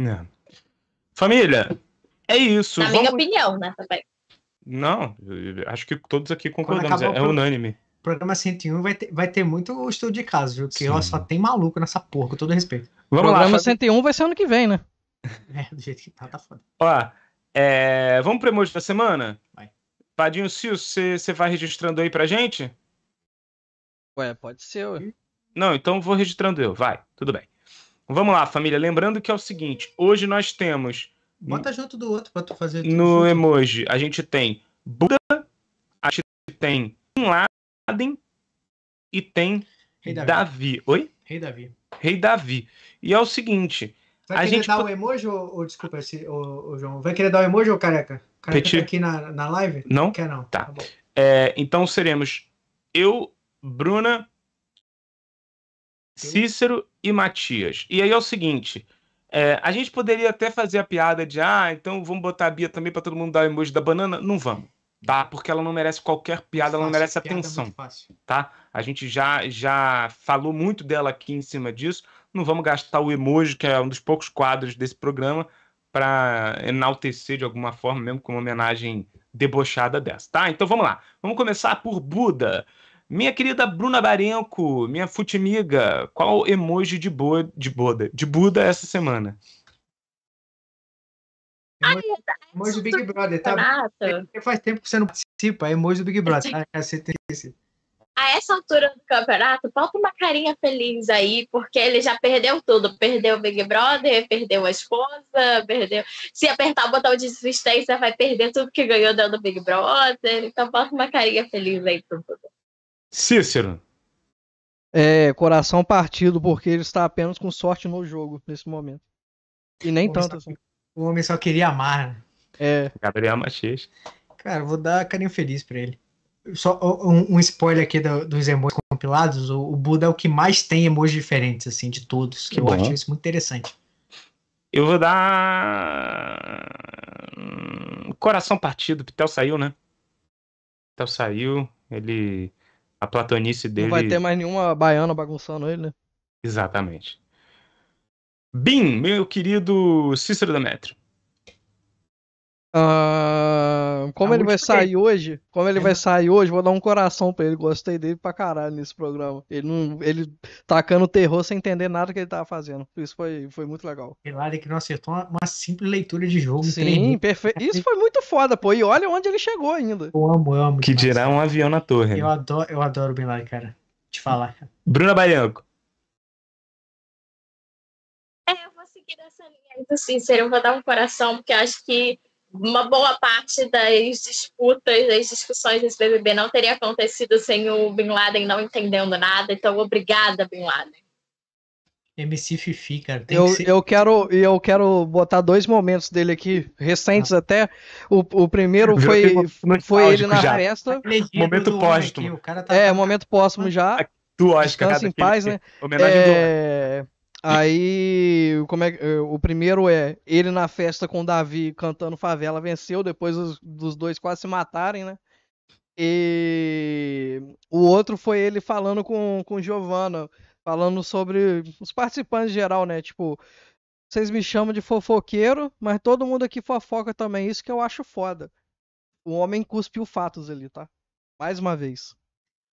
É. Família, é isso. Na Vamos... minha opinião, né, também. Não, acho que todos aqui concordamos, é, é unânime. O programa 101 vai ter, vai ter muito estudo de caso, viu? Porque ó, só tem maluco nessa porra, com todo respeito. Vamos o programa lá, 101 vai ser ano que vem, né? (laughs) É, do jeito que tá, tá foda. Ó, é... vamos pro emoji da semana? Vai. Padinho Sil, você vai registrando aí pra gente? Ué, pode ser, ué. Hum. Não, então vou registrando eu, vai, tudo bem. Vamos lá, família, lembrando que é o seguinte, hoje nós temos... Bota junto do outro pra tu fazer... No junto. emoji, a gente tem Buda, a gente tem Bin Laden e tem Davi. Davi. Oi? Rei Davi. Rei Davi. E é o seguinte... Vai a querer dar o emoji ou, ou desculpa, esse, ou, ou, João? Vai querer dar o emoji ou careca? Careca tá Petit... aqui na, na live? Não? Quer não. Tá. tá é, então seremos eu, Bruna, Cícero e Matias. E aí é o seguinte: é, a gente poderia até fazer a piada de ah, então vamos botar a Bia também para todo mundo dar o emoji da banana. Não vamos, dá tá? Porque ela não merece qualquer piada, ela não merece é atenção, tá? A gente já, já falou muito dela aqui em cima disso. Não vamos gastar o emoji, que é um dos poucos quadros desse programa, para enaltecer de alguma forma, mesmo com uma homenagem debochada dessa, tá? Então vamos lá. Vamos começar por Buda. Minha querida Bruna Barenco, minha futimiga, qual emoji de, bo de Buda, de Buda essa semana? Emoji, tá emoji do Big Brother, tá? É faz tempo que você não participa, é emoji do Big Brother. Tá, (laughs) a essa altura do campeonato, falta uma carinha feliz aí, porque ele já perdeu tudo. Perdeu o Big Brother, perdeu a esposa, perdeu. Se apertar o botão de desistência, vai perder tudo que ganhou dando Big Brother. Então, falta uma carinha feliz aí pro Buda. Cícero. É, coração partido, porque ele está apenas com sorte no jogo nesse momento. E nem o tanto só, assim. O homem só queria amar, né? É. Gabriel Matias. Cara, vou dar carinho feliz pra ele. Só um, um spoiler aqui do, dos emojis compilados: o, o, Buda é o que mais tem emojis diferentes, assim, de todos. Que, eu acho isso muito interessante. Eu vou dar. Hum, coração partido. Pitel saiu, né? Pitel saiu. Ele a platonice dele. Não vai ter mais nenhuma baiana bagunçando ele, né? Exatamente. Bim, meu querido Cícero Demetrio. Ah, como tá ele vai bem. sair hoje, como ele é. vai sair hoje, vou dar um coração pra ele. Gostei dele pra caralho nesse programa. Ele não, ele tacando terror sem entender nada que ele tava fazendo. Isso foi, foi muito legal. Hilário que não acertou uma, uma, simples leitura de jogo. Sim, perfeito. É isso foi muito foda, pô. E olha onde ele chegou ainda. Eu amo, eu amo. Que dirá um avião na torre. Eu né? adoro, eu adoro o Bin Laden, cara. Te falar. Bruna Barianco. É, eu vou seguir essa linha aí do Cícero. Eu vou dar um coração, porque acho que uma boa parte das disputas, das discussões desse BBB não teria acontecido sem o Bin Laden não entendendo nada. Então, obrigada, Bin Laden. MC Fifi, cara. eu, que ser... eu, quero, eu quero botar dois momentos dele aqui, recentes ah. até. O, o primeiro foi, foi ele na já. festa. É momento póstumo. Aqui, tá é, momento póstumo já. Do Oscar, Descansa em paz, né? Homenagem é... do Aí, como é eh, o primeiro é ele na festa com Davi cantando Favela venceu, depois os, dos dois quase se matarem, né? E o outro foi ele falando com com Giovanna, falando sobre os participantes em geral, né? Tipo, vocês me chamam de fofoqueiro, mas todo mundo aqui fofoca também, isso que eu acho foda. O homem cuspiu fatos ali, tá? Mais uma vez.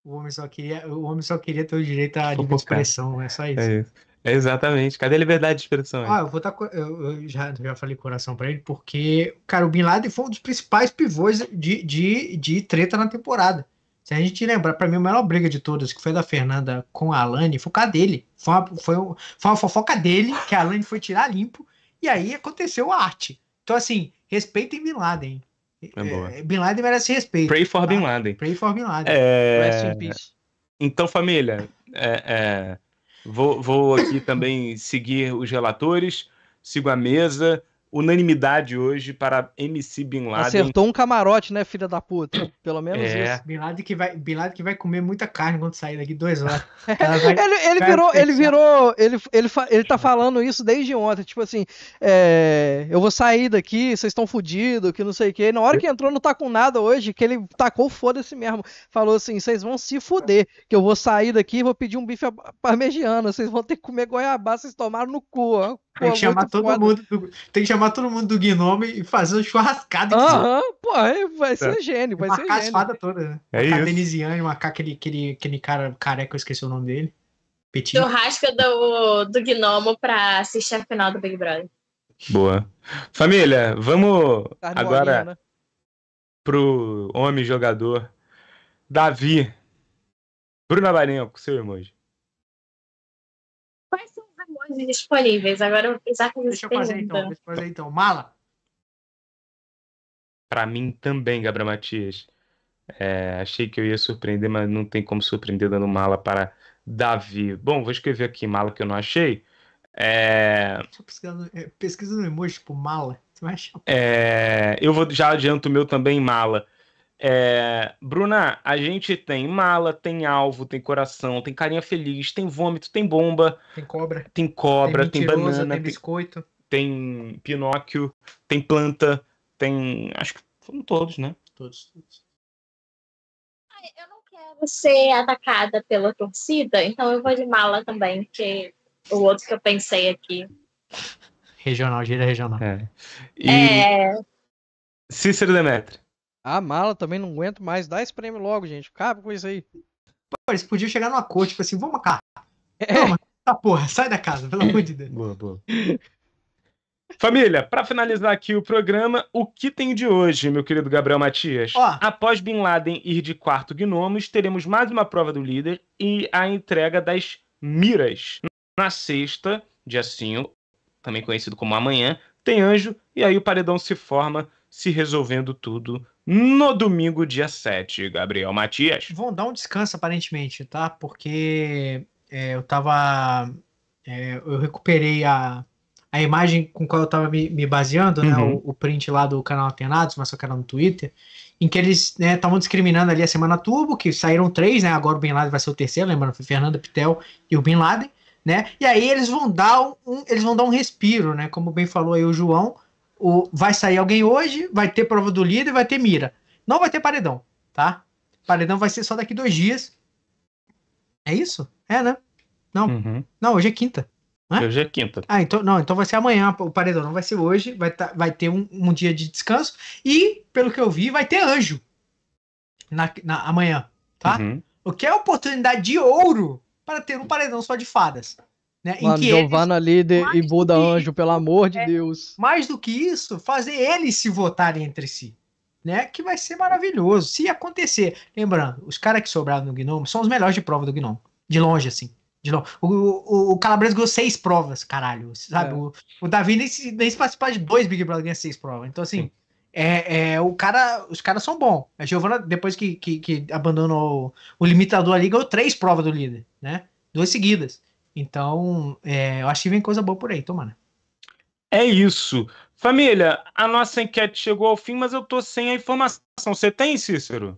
O homem só queria, o homem só queria ter o direito à de expressão, é só é isso. É isso. exatamente. Cadê a liberdade de expressão? Ah, eu vou dar. Eu, eu já, já falei coração para ele, porque, cara, o Bin Laden foi um dos principais pivôs de, de, de treta na temporada. Se a gente lembrar, para mim, a melhor briga de todas, que foi da Fernanda com a Alane, foi o a dele. Foi uma, foi, um, foi uma fofoca dele, que a Alane foi tirar limpo, e aí aconteceu a arte. Então, assim, respeitem Bin Laden. É, é Bin Laden merece respeito. Pray for tá? Bin Laden. Pray for Bin Laden. É... Rest in peace. Então, família, é, é vou, vou aqui também seguir os relatores, sigo a mesa, unanimidade hoje para MC Bin Laden. Acertou um camarote, né, filha da puta? (clears throat) Pelo menos é. isso. Bin Laden, que vai, Bin Laden que vai comer muita carne quando sair daqui dois horas. (laughs) ele, ele virou, ele virou, ele, ele, ele tá falando isso desde ontem, tipo assim, é, eu vou sair daqui, vocês estão fodidos, que não sei o quê. Na hora que entrou não tá com nada hoje, que ele tacou foda-se mesmo. Falou assim, vocês vão se fuder, que eu vou sair daqui e vou pedir um bife parmegiano, vocês vão ter que comer goiabá, vocês tomaram no cu, ó. Tem que, chamar todo mundo do, tem que chamar todo mundo do Gnome e fazer uma churrascada. Aham, uhum, pô, vai ser é. gênio, vai ser gênio. Marcar toda né? É marcar isso. Veneziane, marcar aquele, aquele, aquele cara careca, eu esqueci o nome dele. Petinho. Churrasca do, do Gnomo pra assistir a final do Big Brother. Boa. Família, vamos tá agora bolinha, né? pro homem jogador Davi. Bruna com seu emoji disponíveis. Agora eu vou precisar fazer Deixa eu fazer então, deixa eu fazer então. Mala! para mim também, Gabriel Matias. É, achei que eu ia surpreender, mas não tem como surpreender dando mala para Davi. Bom, vou escrever aqui mala que eu não achei. É... é pesquisa no emoji, tipo, mala. Você vai achar. É... Eu vou, já adianto o meu também, mala. É, Bruna, a gente tem mala, tem alvo, tem coração, tem carinha feliz, tem vômito, tem bomba. Tem cobra. Tem cobra, tem, tem banana. Tem biscoito. Tem, tem Pinóquio, tem planta, tem. Acho que foram todos, né? Todos, todos. Ai, eu não quero ser atacada pela torcida, então eu vou de mala também, que o outro que eu pensei aqui. Regional, gira regional. É. E... é... Cícero Demetri. A mala também não aguento mais. Dá esse prêmio logo, gente. Acaba com isso aí. Pô, eles podiam chegar numa cor, tipo assim, vamos cá. É. Não, tá, porra, sai da casa, pelo amor de Deus. Boa, boa. Família, para finalizar aqui o programa, o que tem de hoje, meu querido Gabriel Matias? Ó, Após Bin Laden ir de quarto gnomos, teremos mais uma prova do líder e a entrega das miras. Na sexta, dia 5, também conhecido como amanhã, tem anjo e aí o paredão se forma se resolvendo tudo no domingo, dia 7, Gabriel Matias. Vão dar um descanso, aparentemente, tá? Porque é, eu tava. É, eu recuperei a, a imagem com qual eu tava me, me baseando, né? uhum. né? O, o, print lá do canal Alternados, mas só canal no Twitter, em que eles estavam né, discriminando ali a semana turbo, que saíram três, né? Agora o Bin Laden vai ser o terceiro, lembrando, foi Fernanda Pitel e o Bin Laden, né? E aí eles vão dar um, eles vão dar um respiro, né? Como bem falou aí o João o, vai sair alguém hoje, vai ter prova do líder, vai ter mira. Não vai ter paredão, tá? Paredão vai ser só daqui dois dias. É isso? É, né? Não. Uhum. Não, hoje é quinta. Né? Hoje é quinta. Ah, então não, então vai ser amanhã o paredão, não vai ser hoje, vai, tá, vai ter um, um, dia de descanso e, pelo que eu vi, vai ter anjo na, na amanhã, tá? Uhum. O que é oportunidade de ouro para ter um paredão só de fadas. Né, Mano, em que Giovanna eles, líder e Buda anjo, pelo amor de é, Deus. Mais do que isso, fazer eles se votarem entre si. Né, que vai ser maravilhoso. Se acontecer. Lembrando, os caras que sobraram no Gnome são os melhores de prova do Gnome. De longe, assim. De longe. O, o, o Calabres ganhou seis provas, caralho. Sabe? É. O, o, Davi nem, se, nem se participar de dois Big Brother ganha seis provas. Então, assim. É, é, o cara, os caras são bons. A Giovana, depois que, que, que abandonou o limitador ali, ganhou três provas do líder, né? Duas seguidas. Então, é, eu acho que vem coisa boa por aí, tomara. É isso. Família, a nossa enquete chegou ao fim, mas eu tô sem a informação. Você tem, Cícero?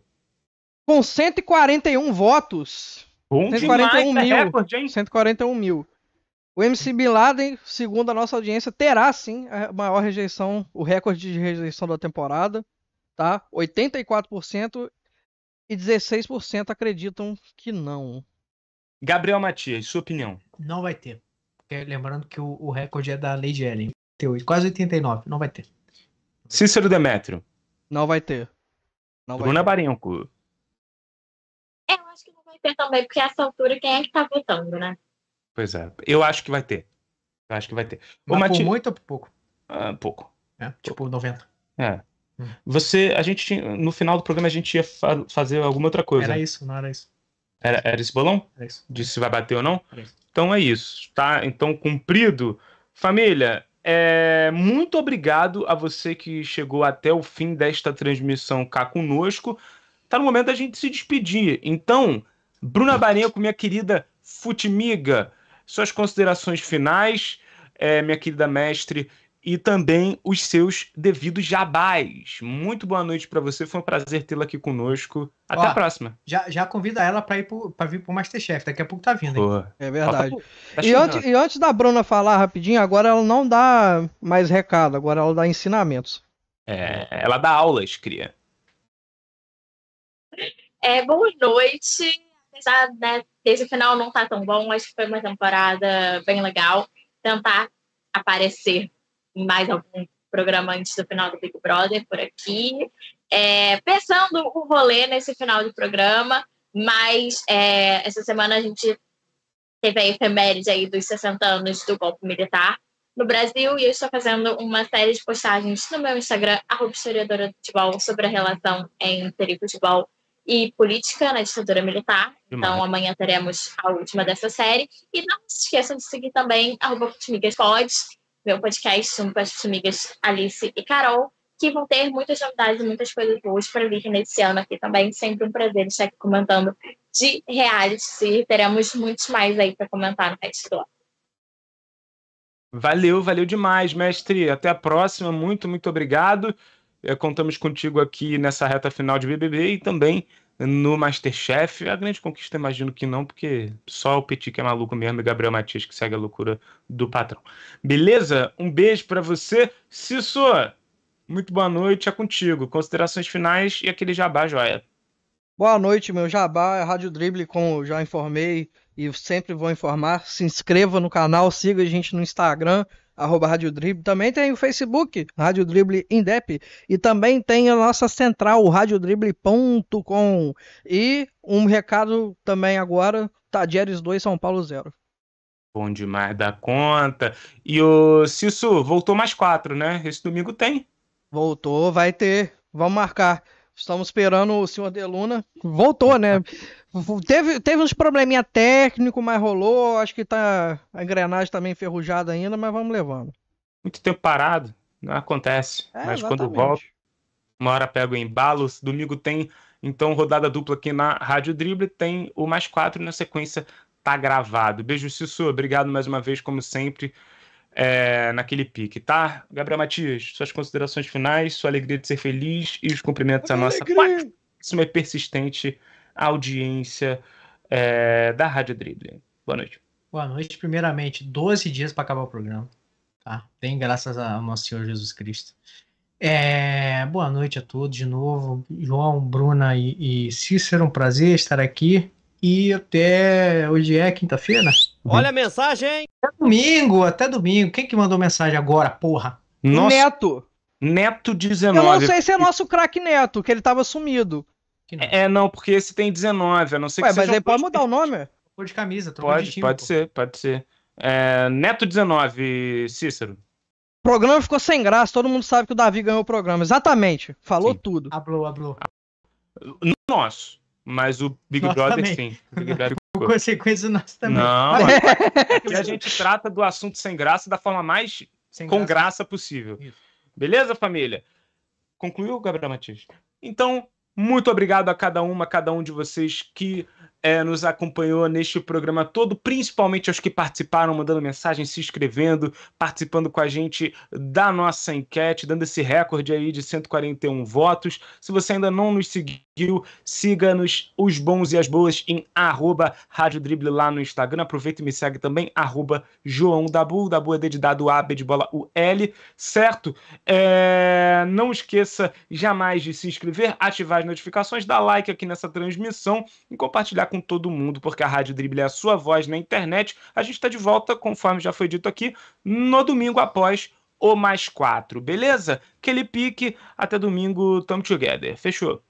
Com 141 votos. Bom 141 demais, é mil. É recorde, hein? 141 mil. O MC Bin Laden, segundo a nossa audiência, terá sim a maior rejeição, o recorde de rejeição da temporada, tá? 84% e 16% acreditam que não. Gabriel Matias, sua opinião? Não vai ter. É, lembrando que o, recorde é da Lady Ellen. 88, quase 89. Não vai ter. Cícero Demétrio. Não vai ter. Não Bruna vai ter. É, eu acho que não vai ter também, porque a essa altura quem é que tá votando, né? Pois é. Eu acho que vai ter. Eu acho que vai ter. Mas Mati... por muito ou por pouco? Ah, pouco. É, tipo 90. É. Hum. Você, a gente, no final do programa a gente ia fa fazer alguma outra coisa. Era isso, não era isso. Era, era esse bolão? Era é Disse se vai bater ou não? É então é isso, tá? Então cumprido. Família, é, muito obrigado a você que chegou até o fim desta transmissão cá conosco. Tá no momento da gente se despedir. Então, Bruna Barenco, minha querida Futimiga, suas considerações finais, é, minha querida mestre, e também os seus devidos jabás. Muito boa noite para você, foi um prazer tê-la aqui conosco. Até Ó, a próxima. Já, já convida ela para ir para vir pro Masterchef, daqui a pouco tá vindo. É verdade. Tá, tá e, antes, e antes da Bruna falar rapidinho, agora ela não dá mais recado, agora ela dá ensinamentos. É, ela dá aulas, cria. É, boa noite. Apesar né, final não tá tão bom, acho que foi uma temporada bem legal. Tentar aparecer em mais algum programa antes do final do Big Brother por aqui. É, pensando o rolê nesse final do programa, mas é, essa semana a gente teve a efeméride aí dos 60 anos do golpe militar no Brasil e eu estou fazendo uma série de postagens no meu Instagram, arroba historiadora do futebol, sobre a relação entre futebol e política na ditadura militar. Então, amanhã teremos a última dessa série. E não se esqueçam de seguir também arroba Futmigas Pods meu podcast junto com as amigas Alice e Carol, que vão ter muitas novidades e muitas coisas boas para vir nesse ano aqui também. Sempre um prazer estar aqui comentando de reais e teremos muitos mais aí para comentar no resto do Valeu, valeu demais, mestre. Até a próxima. Muito, muito obrigado. Eh, contamos contigo aqui nessa reta final de BBB e também no Masterchef, a grande conquista, imagino que não, porque só o Petit que é maluco mesmo e Gabriel Matias que segue a loucura do patrão. Beleza? Um beijo para você. Cício, muito boa noite, é contigo. Considerações finais e aquele jabá, joia. Boa noite, meu jabá. É Rádio Dribble, como já informei e sempre vou informar. Se inscreva no canal, siga a gente no Instagram, arroba Rádio Dribble. Também tem o Facebook, Rádio Dribble Indep. E também tem a nossa central, radiodrible.com. E um recado também agora, Tadieres 2, São Paulo 0. Bom demais da conta. E o Cício, voltou mais quatro, né? Esse domingo tem. Voltou, vai ter. Vamos marcar. Estamos esperando o senhor Deluna. Voltou, né? Teve, teve uns probleminha técnico, mas rolou. Acho que tá a engrenagem também tá enferrujada ainda, mas vamos levando. Muito tempo parado, não acontece. É, mas exatamente. quando volta, uma hora pega o embalo. Domingo tem, então, rodada dupla aqui na Rádio Drible. Tem o mais quatro na sequência, tá gravado. Beijo, Sussu. Obrigado mais uma vez, como sempre é, naquele pique, tá? Gabriel Matias, suas considerações finais, sua alegria de ser feliz e os cumprimentos à nossa máxima e persistente audiência é, da Rádio Dribbling. Boa noite. Boa noite. Primeiramente, 12 dias para acabar o programa. Tá? Bem, graças ao nosso Senhor Jesus Cristo. É, boa noite a todos de novo. João, Bruna e, e Cícero, um prazer estar aqui. E até hoje é quinta-feira. Olha a mensagem! Até domingo, até domingo. Quem que mandou mensagem agora, porra? Neto! Neto 19. Eu não sei se é nosso craque Neto, que ele tava sumido. Não. É, não, porque esse tem 19, a não ser Ué, que mas seja... aí pode mudar de... o nome? Trocou de camisa, tô pode, de time, Pode, pô. ser, pode ser. É, Neto 19, Cícero. O programa ficou sem graça, todo mundo sabe que o Davi ganhou o programa. Exatamente, falou sim. tudo. Ablou, ablou. nosso, mas o Big Nossa, Brother também. sim. O Big Brother por consequência, nós também. Não, (laughs) é a gente trata do assunto sem graça da forma mais sem com graça, graça possível. Isso. Beleza, família? Concluiu, Gabriel Matias? Então, muito obrigado a cada uma, a cada um de vocês que é, nos acompanhou neste programa todo, principalmente aos que participaram, mandando mensagem, se inscrevendo, participando com a gente da nossa enquete, dando esse recorde aí de 141 votos. Se você ainda não nos seguiu, siga-nos os bons e as boas em arroba Rádio Drible lá no Instagram. Aproveita e me segue também, arroba João Dabu, Dabu é A, B de bola o L, certo? É... Não esqueça jamais de se inscrever, ativar as notificações, dar like aqui nessa transmissão e compartilhar com todo mundo, porque a Rádio Dribble é a sua voz na internet. A gente está de volta, conforme já foi dito aqui, no domingo após o mais quatro, beleza? Aquele pique, até domingo, tamo together. Fechou?